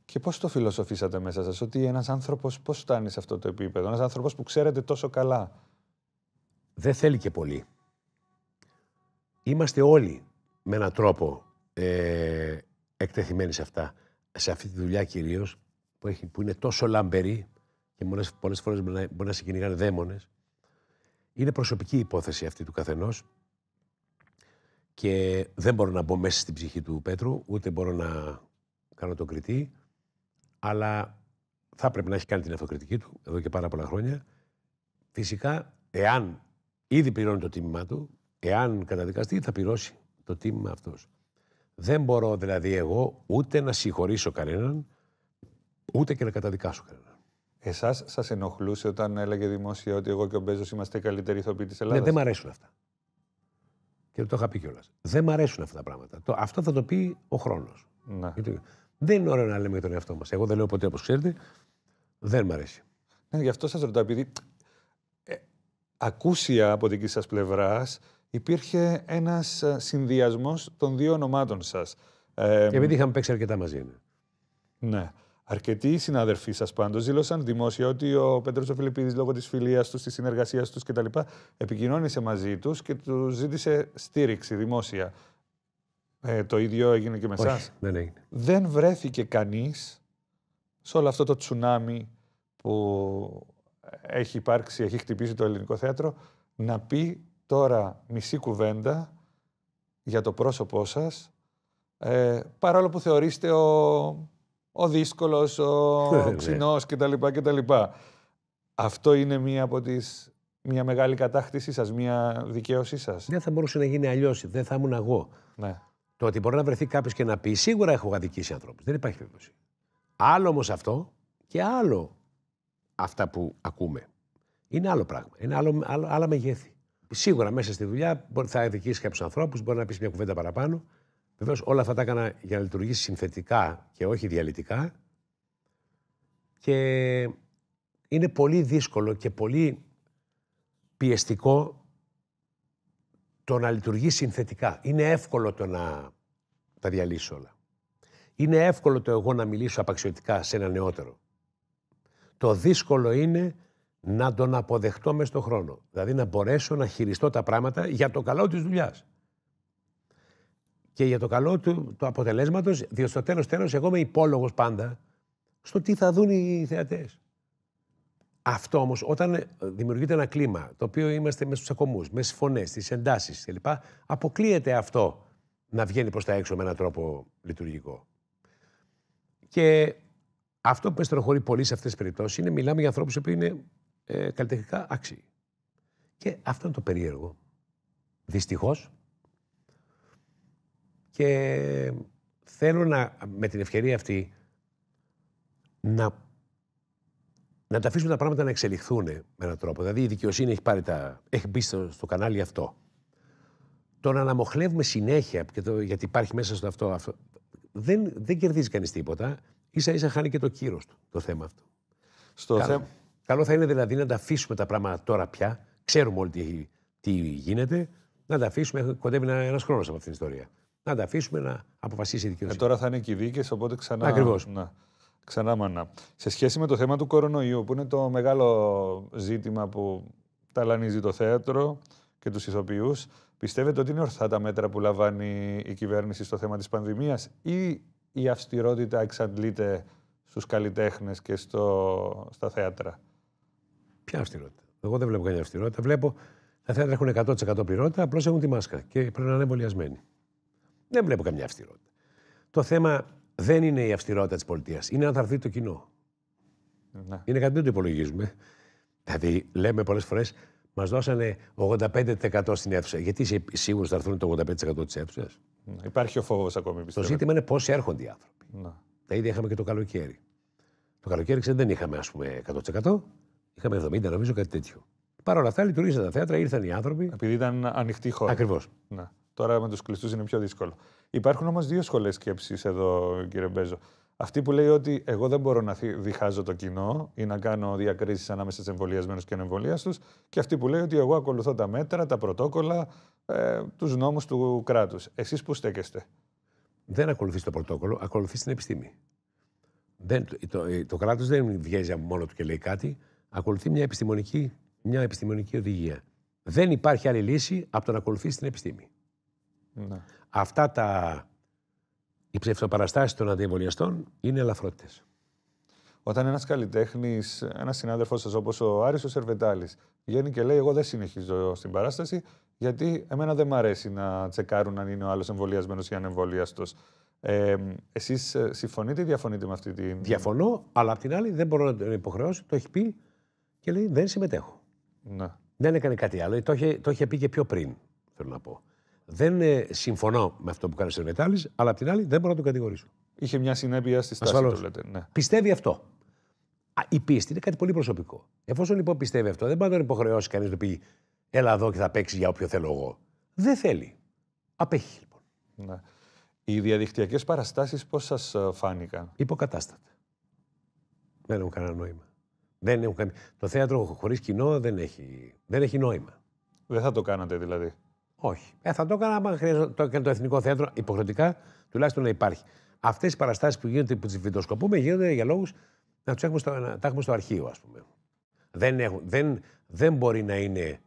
Και πώς το φιλοσοφήσατε μέσα σας, ότι ένας άνθρωπος πώς φτάνει σε αυτό το επίπεδο, ένας άνθρωπος που ξέρετε τόσο καλά. Δεν θέλει και πολύ. Είμαστε όλοι με έναν τρόπο ε, εκτεθειμένοι σε αυτά. Σε αυτή τη δουλειά κυρίως που, που είναι τόσο λαμπερή και πολλές φορές μπορεί να, μπορεί να σε δαίμονες. Είναι προσωπική υπόθεση αυτή του καθενός και δεν μπορώ να μπω μέσα στην ψυχή του Πέτρου, ούτε μπορώ να κάνω τον κριτή, αλλά θα πρέπει να έχει κάνει την αυτοκριτική του εδώ και πάρα πολλά χρόνια. Φυσικά, εάν ήδη πληρώνει το τίμημά του, εάν καταδικαστεί, θα πληρώσει το τίμημα αυτός. Δεν μπορώ δηλαδή εγώ ούτε να συγχωρήσω κανέναν, ούτε και να καταδικάσω κανέναν. Εσάς σας ενοχλούσε όταν έλεγε δημόσια ότι εγώ και ο Μπέζος είμαστε οι καλύτεροι ηθοποιοί της Ελλάδα. Ναι, δεν μ' αρέσουν αυτά. Και το είχα πει κιόλας. Δεν μ' αρέσουν αυτά τα πράγματα. Το, αυτό θα το πει ο χρόνος. Ναι. Δεν είναι ωραίο να λέμε για τον εαυτό μας. Εγώ δεν λέω ποτέ όπως ξέρετε. Δεν μ' αρέσει. Ναι, γι' αυτό σας ρωτάω, επειδή ε, ακούσια από την δική σας πλευράς υπήρχε ένας ε, συνδυασμός των δύο ονομάτων σας. Ε, επειδή είχαμε παίξει αρκετά μαζί. ναι. ναι. Αρκετοί συνάδελφοί σας πάντως δήλωσαν δημόσια ότι ο Πέτρος ο Φιλιππίδης λόγω της φιλίας τους, της συνεργασίας τους κτλ. επικοινώνησε μαζί τους και του ζήτησε στήριξη δημόσια. Ε, το ίδιο έγινε και με εσάς. Δεν Δεν βρέθηκε κανείς σε όλο αυτό το τσουνάμι που έχει υπάρξει, έχει χτυπήσει το ελληνικό θέατρο, να πει τώρα μισή κουβέντα για το πρόσωπό σας, ε, παρόλο που θεωρείστε ο ο δύσκολος, ο ε, ναι. ξινός κτλ. κτλ. Αυτό είναι μία από τις. Μια μεγάλη κατάκτησή σας, μια δικαίωσή σας. Δεν θα μπορούσε να γίνει αλλιώς. Δεν θα ήμουν εγώ. Ναι. Το ότι μπορεί να βρεθεί κάποιος και να πει: Σίγουρα έχω αδικήσει ανθρώπους. Δεν υπάρχει περίπτωση. Άλλο όμως αυτό και άλλο αυτά που ακούμε. Είναι άλλο πράγμα. Είναι άλλο, άλλο, άλλα μεγέθη. Σίγουρα μέσα στη δουλειά θα αδικήσει κάποιους ανθρώπους, μπορεί να πεις μια κουβέντα παραπάνω. Βεβαίως όλα αυτά τα έκανα για να λειτουργήσει συνθετικά και όχι διαλυτικά. Και είναι πολύ δύσκολο και πολύ πιεστικό το να λειτουργεί συνθετικά. Είναι εύκολο το να τα διαλύσει όλα. Είναι εύκολο το εγώ να μιλήσω απαξιωτικά σε ένα νεότερο. Το δύσκολο είναι να τον αποδεχτώ μες στον χρόνο. Δηλαδή να μπορέσω να χειριστώ τα πράγματα για το καλό της δουλειάς και για το καλό του, το αποτελέσματος, διότι στο τέλος τέλος εγώ είμαι υπόλογος πάντα στο τι θα δουν οι θεατές. Αυτό όμως, όταν δημιουργείται ένα κλίμα το οποίο είμαστε μες στους ακομούς, μες τι φωνέ, τι εντάσεις κλπ., αποκλείεται αυτό να βγαίνει προς τα έξω με έναν τρόπο λειτουργικό. Και αυτό που με στενοχωρεί πολύ σε αυτές τις περιπτώσεις είναι μιλάμε για ανθρώπους που είναι ε, καλλιτεχνικά άξιοι. Και αυτό είναι το περίεργο. Δυστυχώς, και θέλω να, με την ευκαιρία αυτή να, να τα αφήσουμε τα πράγματα να εξελιχθούν ε, με έναν τρόπο. Δηλαδή η δικαιοσύνη έχει, πάρει τα, έχει μπει στο, κανάλι αυτό. Το να αναμοχλεύουμε συνέχεια, γιατί υπάρχει μέσα στο αυτό, αυτό δεν, δεν κερδίζει κανείς τίποτα. σα ίσα χάνει και το κύρος του το θέμα αυτό. Στο καλό, θέμα. καλό θα είναι δηλαδή να τα αφήσουμε τα πράγματα τώρα πια. Ξέρουμε όλοι τι, τι γίνεται. Να τα αφήσουμε. Κοντεύει ένα χρόνος από αυτήν την ιστορία να τα αφήσουμε να αποφασίσει η δικαιοσύνη. Ε, τώρα θα είναι και οι δίκες, οπότε ξανά. Ακριβώς. Ναι. Ξανά μανά. Σε σχέση με το θέμα του κορονοϊού, που είναι το μεγάλο ζήτημα που ταλανίζει το θέατρο και τους ηθοποιούς, πιστεύετε ότι είναι ορθά τα μέτρα που λαμβάνει η κυβέρνηση στο θέμα της πανδημίας ή η αυστηρότητα εξαντλείται στους καλλιτέχνες και στο, στα θέατρα. Ποια αυστηρότητα. Εγώ δεν βλέπω καμία αυστηρότητα. Βλέπω τα θέατρα έχουν 100% πληρότητα, απλώς έχουν τη μάσκα και πρέπει να είναι εμβολιασμένοι. Δεν βλέπω καμιά αυστηρότητα. Το θέμα δεν είναι η αυστηρότητα της πολιτείας. Είναι αν θα έρθει το κοινό. Ναι. Είναι κάτι που δεν το υπολογίζουμε. Δηλαδή, λέμε πολλές φορές, μας δώσανε 85% στην αίθουσα. Γιατί είσαι σίγουρος θα έρθουν το 85% της αίθουσας. Υπάρχει ο φόβος ακόμη, πιστεύω. Το ζήτημα είναι πώς έρχονται οι άνθρωποι. Ναι. Τα ίδια είχαμε και το καλοκαίρι. Το καλοκαίρι δεν είχαμε, ας πούμε, 100%. Είχαμε 70, νομίζω, κάτι τέτοιο. Παρ' όλα αυτά λειτουργήσαν τα θέατρα, ήρθαν οι άνθρωποι. Επειδή ήταν ανοιχτή χώρα. Ακριβώς. Ναι. Τώρα με τους κλειστούς είναι πιο δύσκολο. Υπάρχουν όμως δύο σχολές σκέψης εδώ, κύριε Μπέζο. Αυτή που λέει ότι εγώ δεν μπορώ να διχάζω το κοινό ή να κάνω διακρίσεις ανάμεσα σε εμβολιασμένους και ανεμβολίαστου, και αυτή που λέει ότι εγώ ακολουθώ τα μέτρα, τα πρωτόκολλα, ε, τους νόμους του κράτους. Εσείς που στέκεστε. Δεν ακολουθείς το πρωτόκολλο, ακολουθείς την επιστήμη. Δεν, το, το, ε, κράτος δεν βγαίνει μόνο του και λέει κάτι, ακολουθεί μια επιστημονική, μια επιστημονική οδηγία. Δεν υπάρχει άλλη λύση από το να ακολουθείς την επιστήμη. Ναι. Αυτά τα. Οι ψευτοπαραστάσεις των αντιεμβολιαστών είναι ελαφρότητες. Όταν ένας καλλιτέχνης, ένας συνάδελφός σας όπως ο Άρης ο Σερβετάλη, βγαίνει και λέει: Εγώ δεν συνεχίζω στην παράσταση, γιατί εμένα δεν μ' αρέσει να τσεκάρουν αν είναι ο άλλος εμβολιασμένος ή ανεμβολίαστο. Ε, Εσείς ε, συμφωνείτε ή διαφωνείτε με αυτή την. Διαφωνώ, αλλά απ' την άλλη δεν μπορώ να τον υποχρεώσω. Το έχει πει και λέει: Δεν συμμετέχω. Ναι. Δεν έκανε κάτι άλλο. Το είχε, το είχε πει και πιο πριν, θέλω να πω. Δεν ε, συμφωνώ με αυτό που κάνει ο Σερβετάλη, αλλά απ' την άλλη δεν μπορώ να τον κατηγορήσω. Είχε μια συνέπεια στη στάση του, λέτε. Ναι. Πιστεύει αυτό. Α, η πίστη είναι κάτι πολύ προσωπικό. Εφόσον λοιπόν πιστεύει αυτό, δεν μπορεί να τον υποχρεώσει κανείς να πει Έλα εδώ και θα παίξεις για όποιο θέλω εγώ. Δεν θέλει. Απέχει λοιπόν. Ναι. Οι διαδικτυακές παραστάσεις πώς σας ε, φάνηκαν, Υποκατάστατα. Δεν έχουν κανένα νόημα. Δεν έχουν... Το θέατρο χωρίς κοινό δεν έχει... δεν έχει νόημα. Δεν θα το κάνατε δηλαδή. Όχι. Ε, θα το έκανα άμα και το Εθνικό Θέατρο υποχρεωτικά τουλάχιστον να υπάρχει. Αυτές οι παραστάσεις που γίνονται, που τις βιντεοσκοπούμε, γίνονται για λόγους να, τα έχουμε στο αρχείο, ας πούμε. Δεν, δεν, δεν, μπορεί να είναι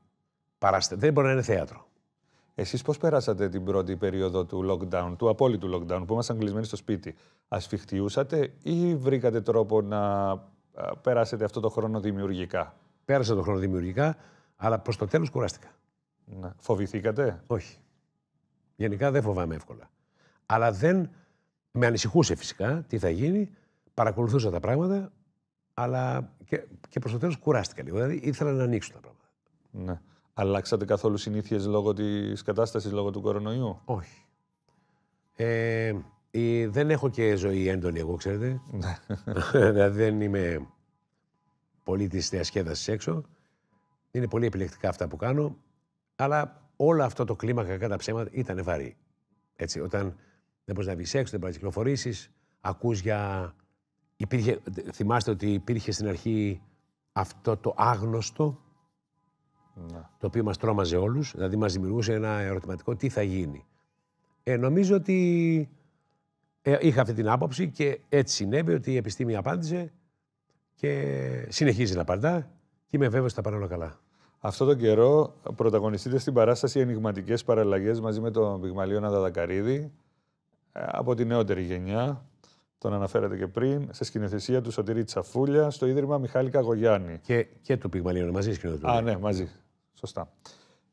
παραστα... δεν μπορεί να είναι θέατρο. Εσείς πώς περάσατε την πρώτη περίοδο του lockdown, του απόλυτου lockdown, που ήμασταν κλεισμένοι στο σπίτι, ασφιχτιούσατε ή βρήκατε τρόπο να περάσετε αυτό το χρόνο δημιουργικά. Πέρασα το χρόνο δημιουργικά, αλλά προς το τέλος κουράστηκα. Φοβηθήκατε. Όχι. Γενικά δεν φοβάμαι εύκολα. Αλλά δεν. Με ανησυχούσε φυσικά τι θα γίνει. Παρακολουθούσα τα πράγματα. Αλλά και, και προς το τέλος κουράστηκα λίγο. Δηλαδή ήθελα να ανοίξω τα πράγματα. Ναι. Αλλάξατε καθόλου συνήθειες λόγω της κατάστασης, λόγω του κορονοϊού. Όχι. Ε, δεν έχω και ζωή έντονη, εγώ ξέρετε. Ναι. δηλαδή δεν είμαι πολύ τη διασκέδαση έξω. Είναι πολύ επιλεκτικά αυτά που κάνω. Αλλά όλο αυτό το κλίμα κακά τα ψέματα ήταν βαρύ. Έτσι, όταν δεν μπορείς να βγεις έξω, δεν μπορεί να κυκλοφορήσεις, ακούς για... Υπήρχε... Θυμάστε ότι υπήρχε στην αρχή αυτό το άγνωστο, ναι. το οποίο μας τρόμαζε όλους, δηλαδή μας δημιουργούσε ένα ερωτηματικό τι θα γίνει. Ε, νομίζω ότι ε, είχα αυτή την άποψη και έτσι συνέβη ότι η επιστήμη απάντησε και συνεχίζει να απαντά και είμαι βέβαιος ότι θα πάνε όλα καλά. Αυτό τον καιρό πρωταγωνιστείτε στην παράσταση Ενigματικέ Παραλλαγές μαζί με τον Πιγμαλίωνα Δαδακαρίδη ε, από τη νεότερη γενιά. Τον αναφέρατε και πριν, σε σκηνοθεσία του Σωτηρή Τσαφούλια, στο Ίδρυμα Μιχάλη Καγογιάννη. Και, και του Πιγμαλίωνα, μαζί σκηνοθεσία. Α, ναι, μαζί. Σωστά.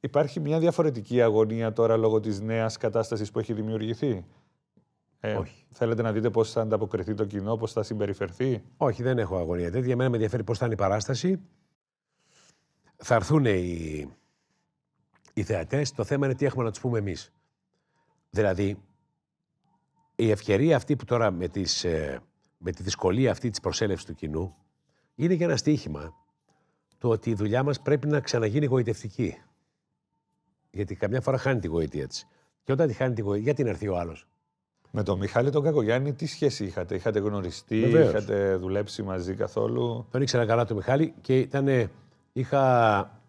Υπάρχει μια διαφορετική αγωνία τώρα λόγω της νέας κατάστασης που έχει δημιουργηθεί. Ε, Όχι. Θέλετε να δείτε πώς θα ανταποκριθεί το κοινό, πώς θα συμπεριφερθεί. Όχι, δεν έχω αγωνία τέτοια. με ενδιαφέρει πώς θα είναι η παράσταση θα έρθουν οι, οι θεατές, το θέμα είναι τι έχουμε να τους πούμε εμείς. Δηλαδή, η ευκαιρία αυτή που τώρα με, τις, ε, με τη δυσκολία αυτή της προσέλευσης του κοινού είναι και ένα στοίχημα το ότι η δουλειά μας πρέπει να ξαναγίνει γοητευτική. Γιατί καμιά φορά χάνει τη γοητεία της. Και όταν τη χάνει τη γοητεία, γιατί να έρθει ο άλλος. Με τον Μιχάλη τον Κακογιάννη τι σχέση είχατε, είχατε γνωριστεί, Βεβαίως. είχατε δουλέψει μαζί καθόλου. Τον ήξερα καλά τον Μιχάλη και ήταν Είχα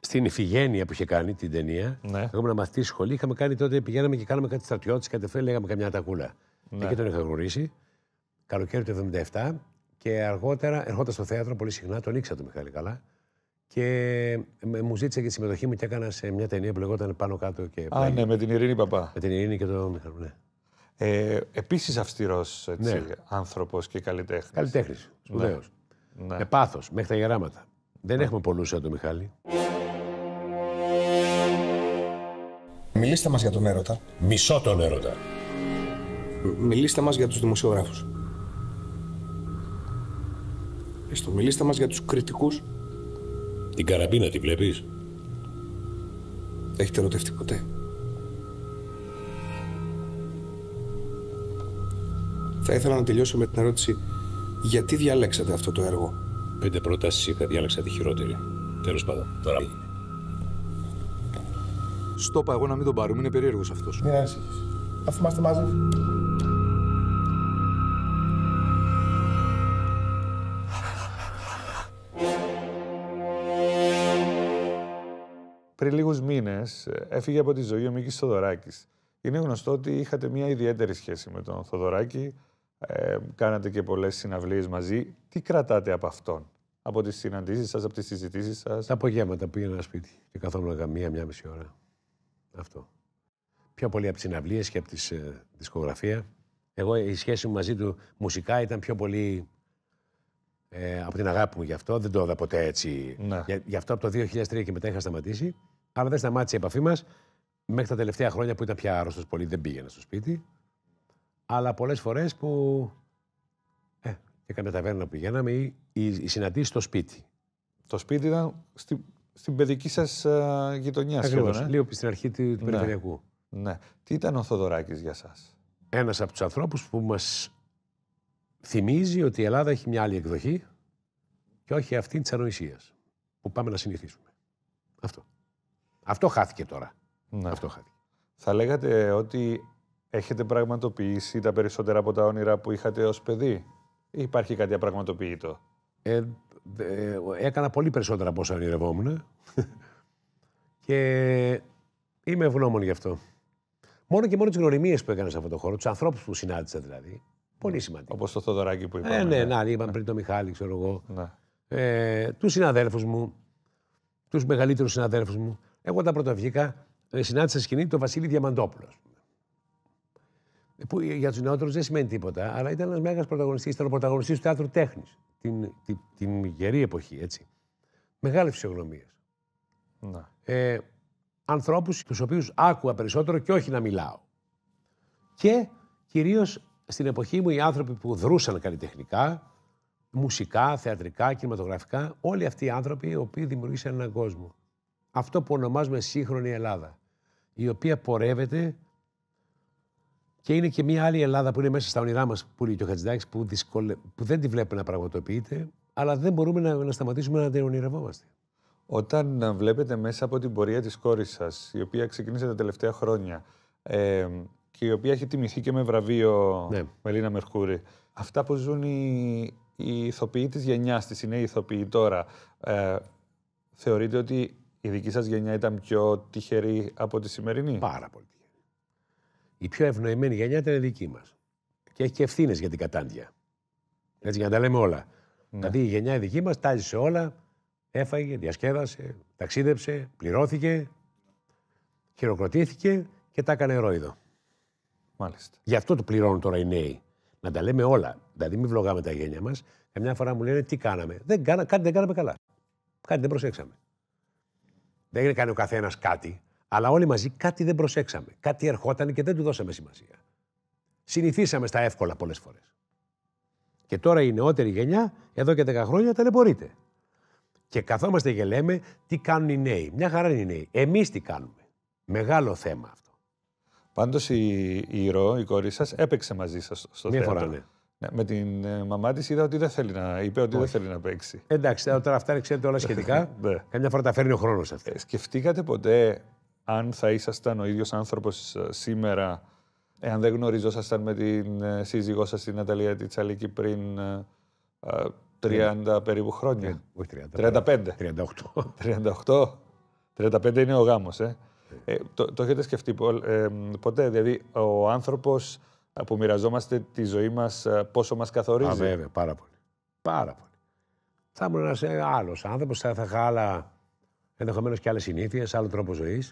στην Ιφηγένεια που είχε κάνει την ταινία. Ναι. Εγώ ήμουν μαθητή σχολή. Είχαμε κάνει τότε, πηγαίναμε και κάναμε κάτι στρατιώτη, κάτι φέλε, λέγαμε καμιά τακούλα. Ναι. Εκεί τον είχα γνωρίσει. Καλοκαίρι του 77 και αργότερα ερχόταν στο θέατρο πολύ συχνά. Τον ήξερα τον Μιχάλη καλά. Και μου ζήτησε και τη συμμετοχή μου και έκανα σε μια ταινία που λεγόταν Πάνω κάτω και. Α, ναι, με την Ειρήνη Παπά. Με την Ειρήνη και τον Μιχάλη. Ναι. Ε, Επίσης αυστηρός ναι. άνθρωπος και καλλιτέχνης. Καλλιτέχνης. Ναι. Σπουδαίος. Ναι. Με πάθος μέχρι τα γεράματα. Δεν έχουμε πολλούς εδώ, Μιχάλη. Μιλήστε μας για τον έρωτα. Μισό τον έρωτα. Μιλήστε μας για τους δημοσιογράφους. Έστω, μιλήστε μας για τους κριτικούς. Την καραμπίνα τη βλέπεις. Έχετε ερωτευτεί ποτέ. Θα ήθελα να τελειώσω με την ερώτηση γιατί διαλέξατε αυτό το έργο πέντε προτάσεις είχα, διάλεξα τη χειρότερη. Τέλος πάντων, τώρα Στο εγώ να μην τον πάρουμε, είναι περίεργος αυτός. Μην ανησυχεί. Αφού είμαστε μαζί. Πριν λίγους μήνες ε, έφυγε από τη ζωή ο Μίκης Θοδωράκης. Είναι γνωστό ότι είχατε μια ιδιαίτερη σχέση με τον Θοδωράκη ε, κάνατε και πολλές συναυλίες μαζί. Τι κρατάτε από αυτόν, από τις συναντήσεις σας, από τις συζητήσεις σας. Τα απογεύματα πήγαινα σπίτι και καθόμουν μία, μία μισή ώρα. Αυτό. Πιο πολύ από τις συναυλίες και από τη ε, δισκογραφία. Εγώ η σχέση μου μαζί του μουσικά ήταν πιο πολύ ε, από την αγάπη μου γι' αυτό. Δεν το είδα ποτέ έτσι. Ναι. Για, γι' αυτό από το 2003 και μετά είχα σταματήσει. Αλλά δεν σταμάτησε η επαφή μας μέχρι τα τελευταία χρόνια που ήταν πια άρρωστος πολύ. Δεν πήγαινα στο σπίτι αλλά πολλές φορές που ε, έκανε τα βέρνα που πηγαίναμε ή οι συναντήσεις στο σπίτι. Το σπίτι ήταν στην παιδική σας ε, γειτονιά σχεδόν, ε? λίγο στην αρχή του, ναι. περιφερειακού. Ναι. Τι ήταν ο Θοδωράκης για σας? Ένας από τους ανθρώπους που μας θυμίζει ότι η Ελλάδα έχει μια άλλη εκδοχή και όχι αυτή της ανοησίας που πάμε να συνηθίσουμε. Αυτό. Αυτό χάθηκε τώρα. Ναι. Αυτό χάθηκε. Θα λέγατε ότι Έχετε πραγματοποιήσει τα περισσότερα από τα όνειρα που είχατε ως παιδί ή υπάρχει κάτι απραγματοποιητό. Ε, ε έκανα πολύ περισσότερα από όσα ονειρευόμουν και είμαι ευγνώμων γι' αυτό. Μόνο και μόνο τις γνωριμίες που έκανα σε αυτόν τον χώρο, τους ανθρώπους που συνάντησα δηλαδή. Πολύ ναι, σημαντικό. Όπως το Θοδωράκι που είπαμε. Ε, ναι, ναι, ναι, ναι είπαμε ναι. πριν το Μιχάλη, ξέρω εγώ. Ναι. Ε, τους συναδέλφους μου, τους μεγαλύτερους συναδέλφους μου. Εγώ όταν πρώτα βγήκα, ε, συνάντησα σκηνή του Βασίλη Διαμαντόπουλο που για τους νεότερους δεν σημαίνει τίποτα, αλλά ήταν ένας μεγάλος πρωταγωνιστής, ήταν ο πρωταγωνιστής του θεάτρου τέχνης την, την, την γερή εποχή, έτσι. Μεγάλη φυσιογνωμία. Ναι. Ε, Ανθρώπους τους οποίους άκουγα περισσότερο και όχι να μιλάω. Και κυρίως στην εποχή μου οι άνθρωποι που δρούσαν καλλιτεχνικά, μουσικά, θεατρικά, κινηματογραφικά, όλοι αυτοί οι άνθρωποι οι οποίοι δημιουργήσαν έναν κόσμο. Αυτό που ονομάζουμε σύγχρονη Ελλάδα, η οποία πορεύεται και είναι και μια άλλη Ελλάδα που είναι μέσα στα όνειρά μας, που λέει και ο Χατζηδάκης, που, δυσκολε... που δεν τη βλέπουμε να πραγματοποιείται, αλλά δεν μπορούμε να, να σταματήσουμε να την ονειρευόμαστε. Όταν ε, βλέπετε μέσα από την πορεία της κόρης σας, η οποία ξεκίνησε τα τελευταία χρόνια ε, και η οποία έχει τιμηθεί και με βραβείο ναι. Μελίνα Μερκούρη, αυτά που ζουν οι, οι ηθοποιοί της γενιάς της, οι νέοι ηθοποιοί τώρα, ε, θεωρείτε ότι η δική σας γενιά ήταν πιο τυχερή από τη σημερινή. Πάρα πολύ η πιο ευνοημένη γενιά ήταν η δική μας. Και έχει και ευθύνες για την κατάντια. Έτσι, για να τα λέμε όλα. Ναι. Δηλαδή η γενιά η δική μας τάζει όλα, έφαγε, διασκέδασε, ταξίδεψε, πληρώθηκε, χειροκροτήθηκε και τα έκανε ρόιδο. Μάλιστα. Γι' αυτό το πληρώνουν τώρα οι νέοι. Να τα λέμε όλα. Δηλαδή, μην βλογάμε τα γένια μας. Καμιά φορά μου λένε τι κάναμε. Δεν κάνα, κάτι δεν κάναμε καλά. Κάτι δεν προσέξαμε. Δεν έκανε ο καθένας κάτι. Αλλά όλοι μαζί κάτι δεν προσέξαμε. Κάτι ερχόταν και δεν του δώσαμε σημασία. Συνηθίσαμε στα εύκολα πολλές φορές. Και τώρα η νεότερη γενιά, εδώ και 10 χρόνια, ταλαιπωρείται. Και καθόμαστε και λέμε τι κάνουν οι νέοι. Μια χαρά είναι οι νέοι. Εμείς τι κάνουμε. Μεγάλο θέμα αυτό. Πάντως η, η Ρο, η κόρη σας, έπαιξε μαζί σας στο Μια Φορά, ναι. ναι. με την ε, μαμά της είδα ότι δεν θέλει να, είπε ότι δεν θέλει να παίξει. Εντάξει, τώρα αυτά ξέρετε όλα σχετικά. Ναι. Καμιά φορά τα φέρνει ο χρόνος αυτό. Ε, σκεφτήκατε ποτέ αν θα ήσασταν ο ίδιος άνθρωπος ε, σήμερα, εάν δεν γνωριζόσασταν με την ε, σύζυγό σας την Αταλία Τιτσαλίκη πριν 30 ε, περίπου χρόνια. Όχι 30. 35. 38. 38. 35 είναι ο γάμος, ε. ε το, το έχετε σκεφτεί ε, ποτέ, δηλαδή ο άνθρωπος που μοιραζόμαστε τη ζωή μας, πόσο μας καθορίζει. Α, βέβαια, πάρα πολύ. Πάρα πολύ. Θα ήμουν ένας άλλος άνθρωπος, θα, θα είχα άλλα ενδεχομένως και άλλες συνήθειες, άλλο τρόπο ζωής.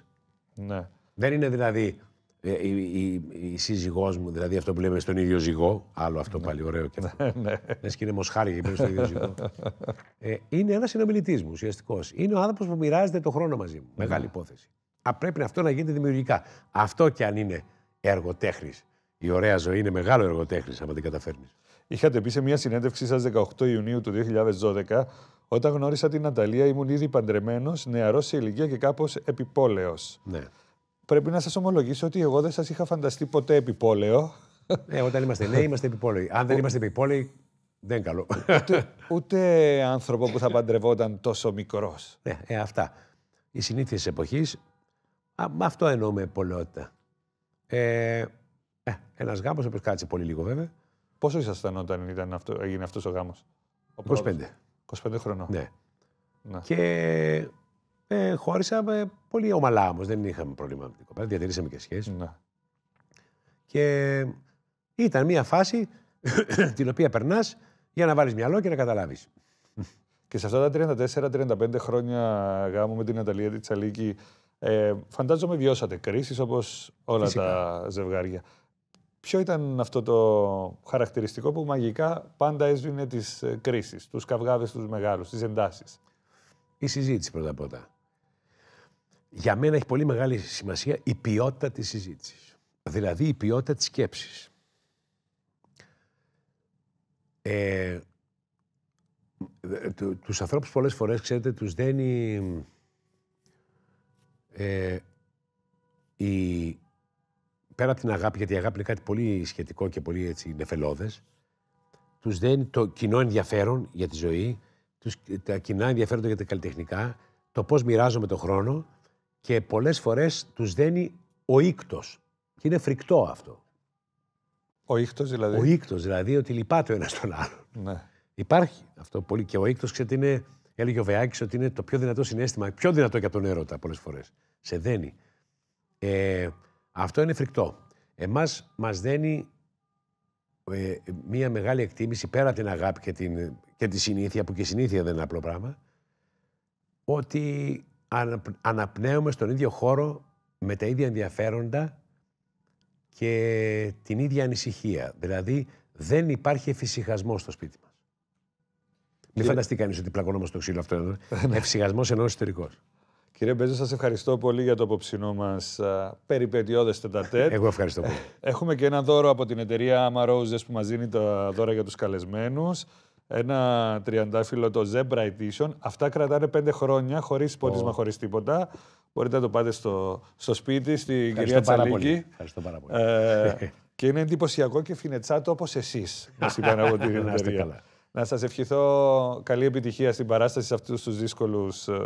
Ναι. Δεν είναι δηλαδή ε, η, η, η σύζυγός μου, δηλαδή αυτό που λέμε στον ίδιο ζυγό. Άλλο αυτό ναι. πάλι, ωραίο και ναι, αυτό. Ναι, ναι. και είναι μοσχάρι και στον ίδιο ζυγό. Ε, είναι ένας συνομιλητής μου, ουσιαστικός. Είναι ο άνθρωπος που μοιράζεται το χρόνο μαζί μου. Ναι. Μεγάλη υπόθεση. Α, πρέπει αυτό να γίνεται δημιουργικά. Αυτό και αν είναι εργοτέχνης. Η ωραία ζωή είναι μεγάλο εργοτέχνης, άμα την καταφέρνεις. Είχατε πει σε μια συνέντευξή σας 18 Ιουνίου του 2012 όταν γνώρισα την Ανταλία, ήμουν ήδη παντρεμένος, νεαρός σε ηλικία και κάπως επιπόλαιο. Ναι. Πρέπει να σας ομολογήσω ότι εγώ δεν σας είχα φανταστεί ποτέ επιπόλαιο. Ναι, όταν είμαστε νέοι, είμαστε επιπόλαιοι. Αν δεν είμαστε επιπόλαιοι, δεν καλό. Ούτε, ούτε άνθρωπο που θα παντρευόταν τόσο μικρός. Ναι, ε, αυτά. Οι συνήθειες της εποχής. Αυτό εννοούμε πολλότητα. Ε, ε, Ένας γάμος, ο κάτσε πολύ λίγο βέβαια. Πόσο ήσασταν όταν ήταν αυτό, έγινε αυτός ο γάμος, 25. 25 χρονών. Ναι. Να. Και ε, χώρισα ε, πολύ ομαλά όμως. Δεν είχαμε πρόβλημα με την κοπέλα. Διατηρήσαμε και σχέση. Ναι. Και ε, ήταν μια φάση την οποία περνάς για να βάλεις μυαλό και να καταλάβεις. Και σε αυτά τα 34-35 χρόνια γάμου με την Αταλία Τσαλίκη, ε, φαντάζομαι βιώσατε κρίσεις όπως όλα τα ζευγάρια. Ποιο ήταν αυτό το χαρακτηριστικό που μαγικά πάντα έσβηνε τις ε, κρίσεις, τους καυγάδες τους μεγάλους, τις εντάσεις. Η συζήτηση όλα. Για μένα έχει πολύ μεγάλη σημασία η ποιότητα της συζήτησης. Δηλαδή η ποιότητα της σκέψης. Ε, τους ανθρώπους πολλές φορές, ξέρετε, τους δένει ε, η, πέρα από την αγάπη, γιατί η αγάπη είναι κάτι πολύ σχετικό και πολύ έτσι νεφελώδες, τους δένει το κοινό ενδιαφέρον για τη ζωή, τους, τα κοινά ενδιαφέροντα για τα καλλιτεχνικά, το πώς μοιράζομαι το χρόνο και πολλές φορές τους δένει ο ίκτος. Και είναι φρικτό αυτό. Ο ίκτος δηλαδή. Ο ίκτος δηλαδή, ότι λυπάται ο ένας τον άλλον. Ναι. Υπάρχει αυτό πολύ. Και ο ίκτος, ξέρετε, είναι, έλεγε ο Βεάκης, ότι είναι το πιο δυνατό συνέστημα, πιο δυνατό και από τον έρωτα πολλές φορές. Σε δένει. Ε, αυτό είναι φρικτό. Εμάς μας δένει ε, μια μεγάλη εκτίμηση πέρα από την αγάπη και, την, και τη συνήθεια, που και η συνήθεια δεν είναι απλό πράγμα, ότι αναπνέουμε στον ίδιο χώρο με τα ίδια ενδιαφέροντα και την ίδια ανησυχία. Δηλαδή, δεν υπάρχει εφησυχασμός στο σπίτι μας. Μην φανταστεί κανείς ότι πλακωνόμαστε το ξύλο αυτό. Ναι. Εφησυχασμός ενός εσωτερικός. Κύριε Μπέζο, σας ευχαριστώ πολύ για το απόψινό μας περιπετειώδες τετατέτ. Εγώ ευχαριστώ πολύ. Ε, έχουμε και ένα δώρο από την εταιρεία AmaRoses που μας δίνει τα δώρα για τους καλεσμένους. Ένα τριαντάφυλλο το Zebra Edition. Αυτά κρατάνε πέντε χρόνια χωρίς πόντισμα, oh. χωρίς τίποτα. Μπορείτε να το πάτε στο, στο σπίτι, στην ευχαριστώ κυρία Τσαλίκη. Ευχαριστώ πάρα πολύ. Ε, και είναι εντυπωσιακό και φινετσάτο όπως εσείς. Μας είπαν από την εταιρεία. Να σας ευχηθώ καλή επιτυχία στην παράσταση σε αυτούς τους δύσκολους ε,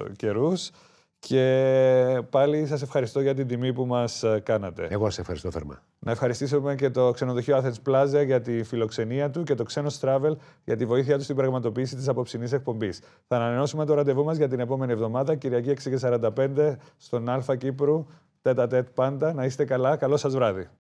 και πάλι σας ευχαριστώ για την τιμή που μας ε, κάνατε. Εγώ σας ευχαριστώ θερμά. Να ευχαριστήσουμε και το ξενοδοχείο Athens Plaza για τη φιλοξενία του και το Ξένος Travel για τη βοήθειά τους στην πραγματοποίηση της απόψινής εκπομπής. Θα ανανεώσουμε το ραντεβού μας για την επόμενη εβδομάδα, Κυριακή 6.45 στον ΑΛΦΑ Κύπρου. Τέτα τέτ πάντα. Να είστε καλά. Καλό σας βράδυ.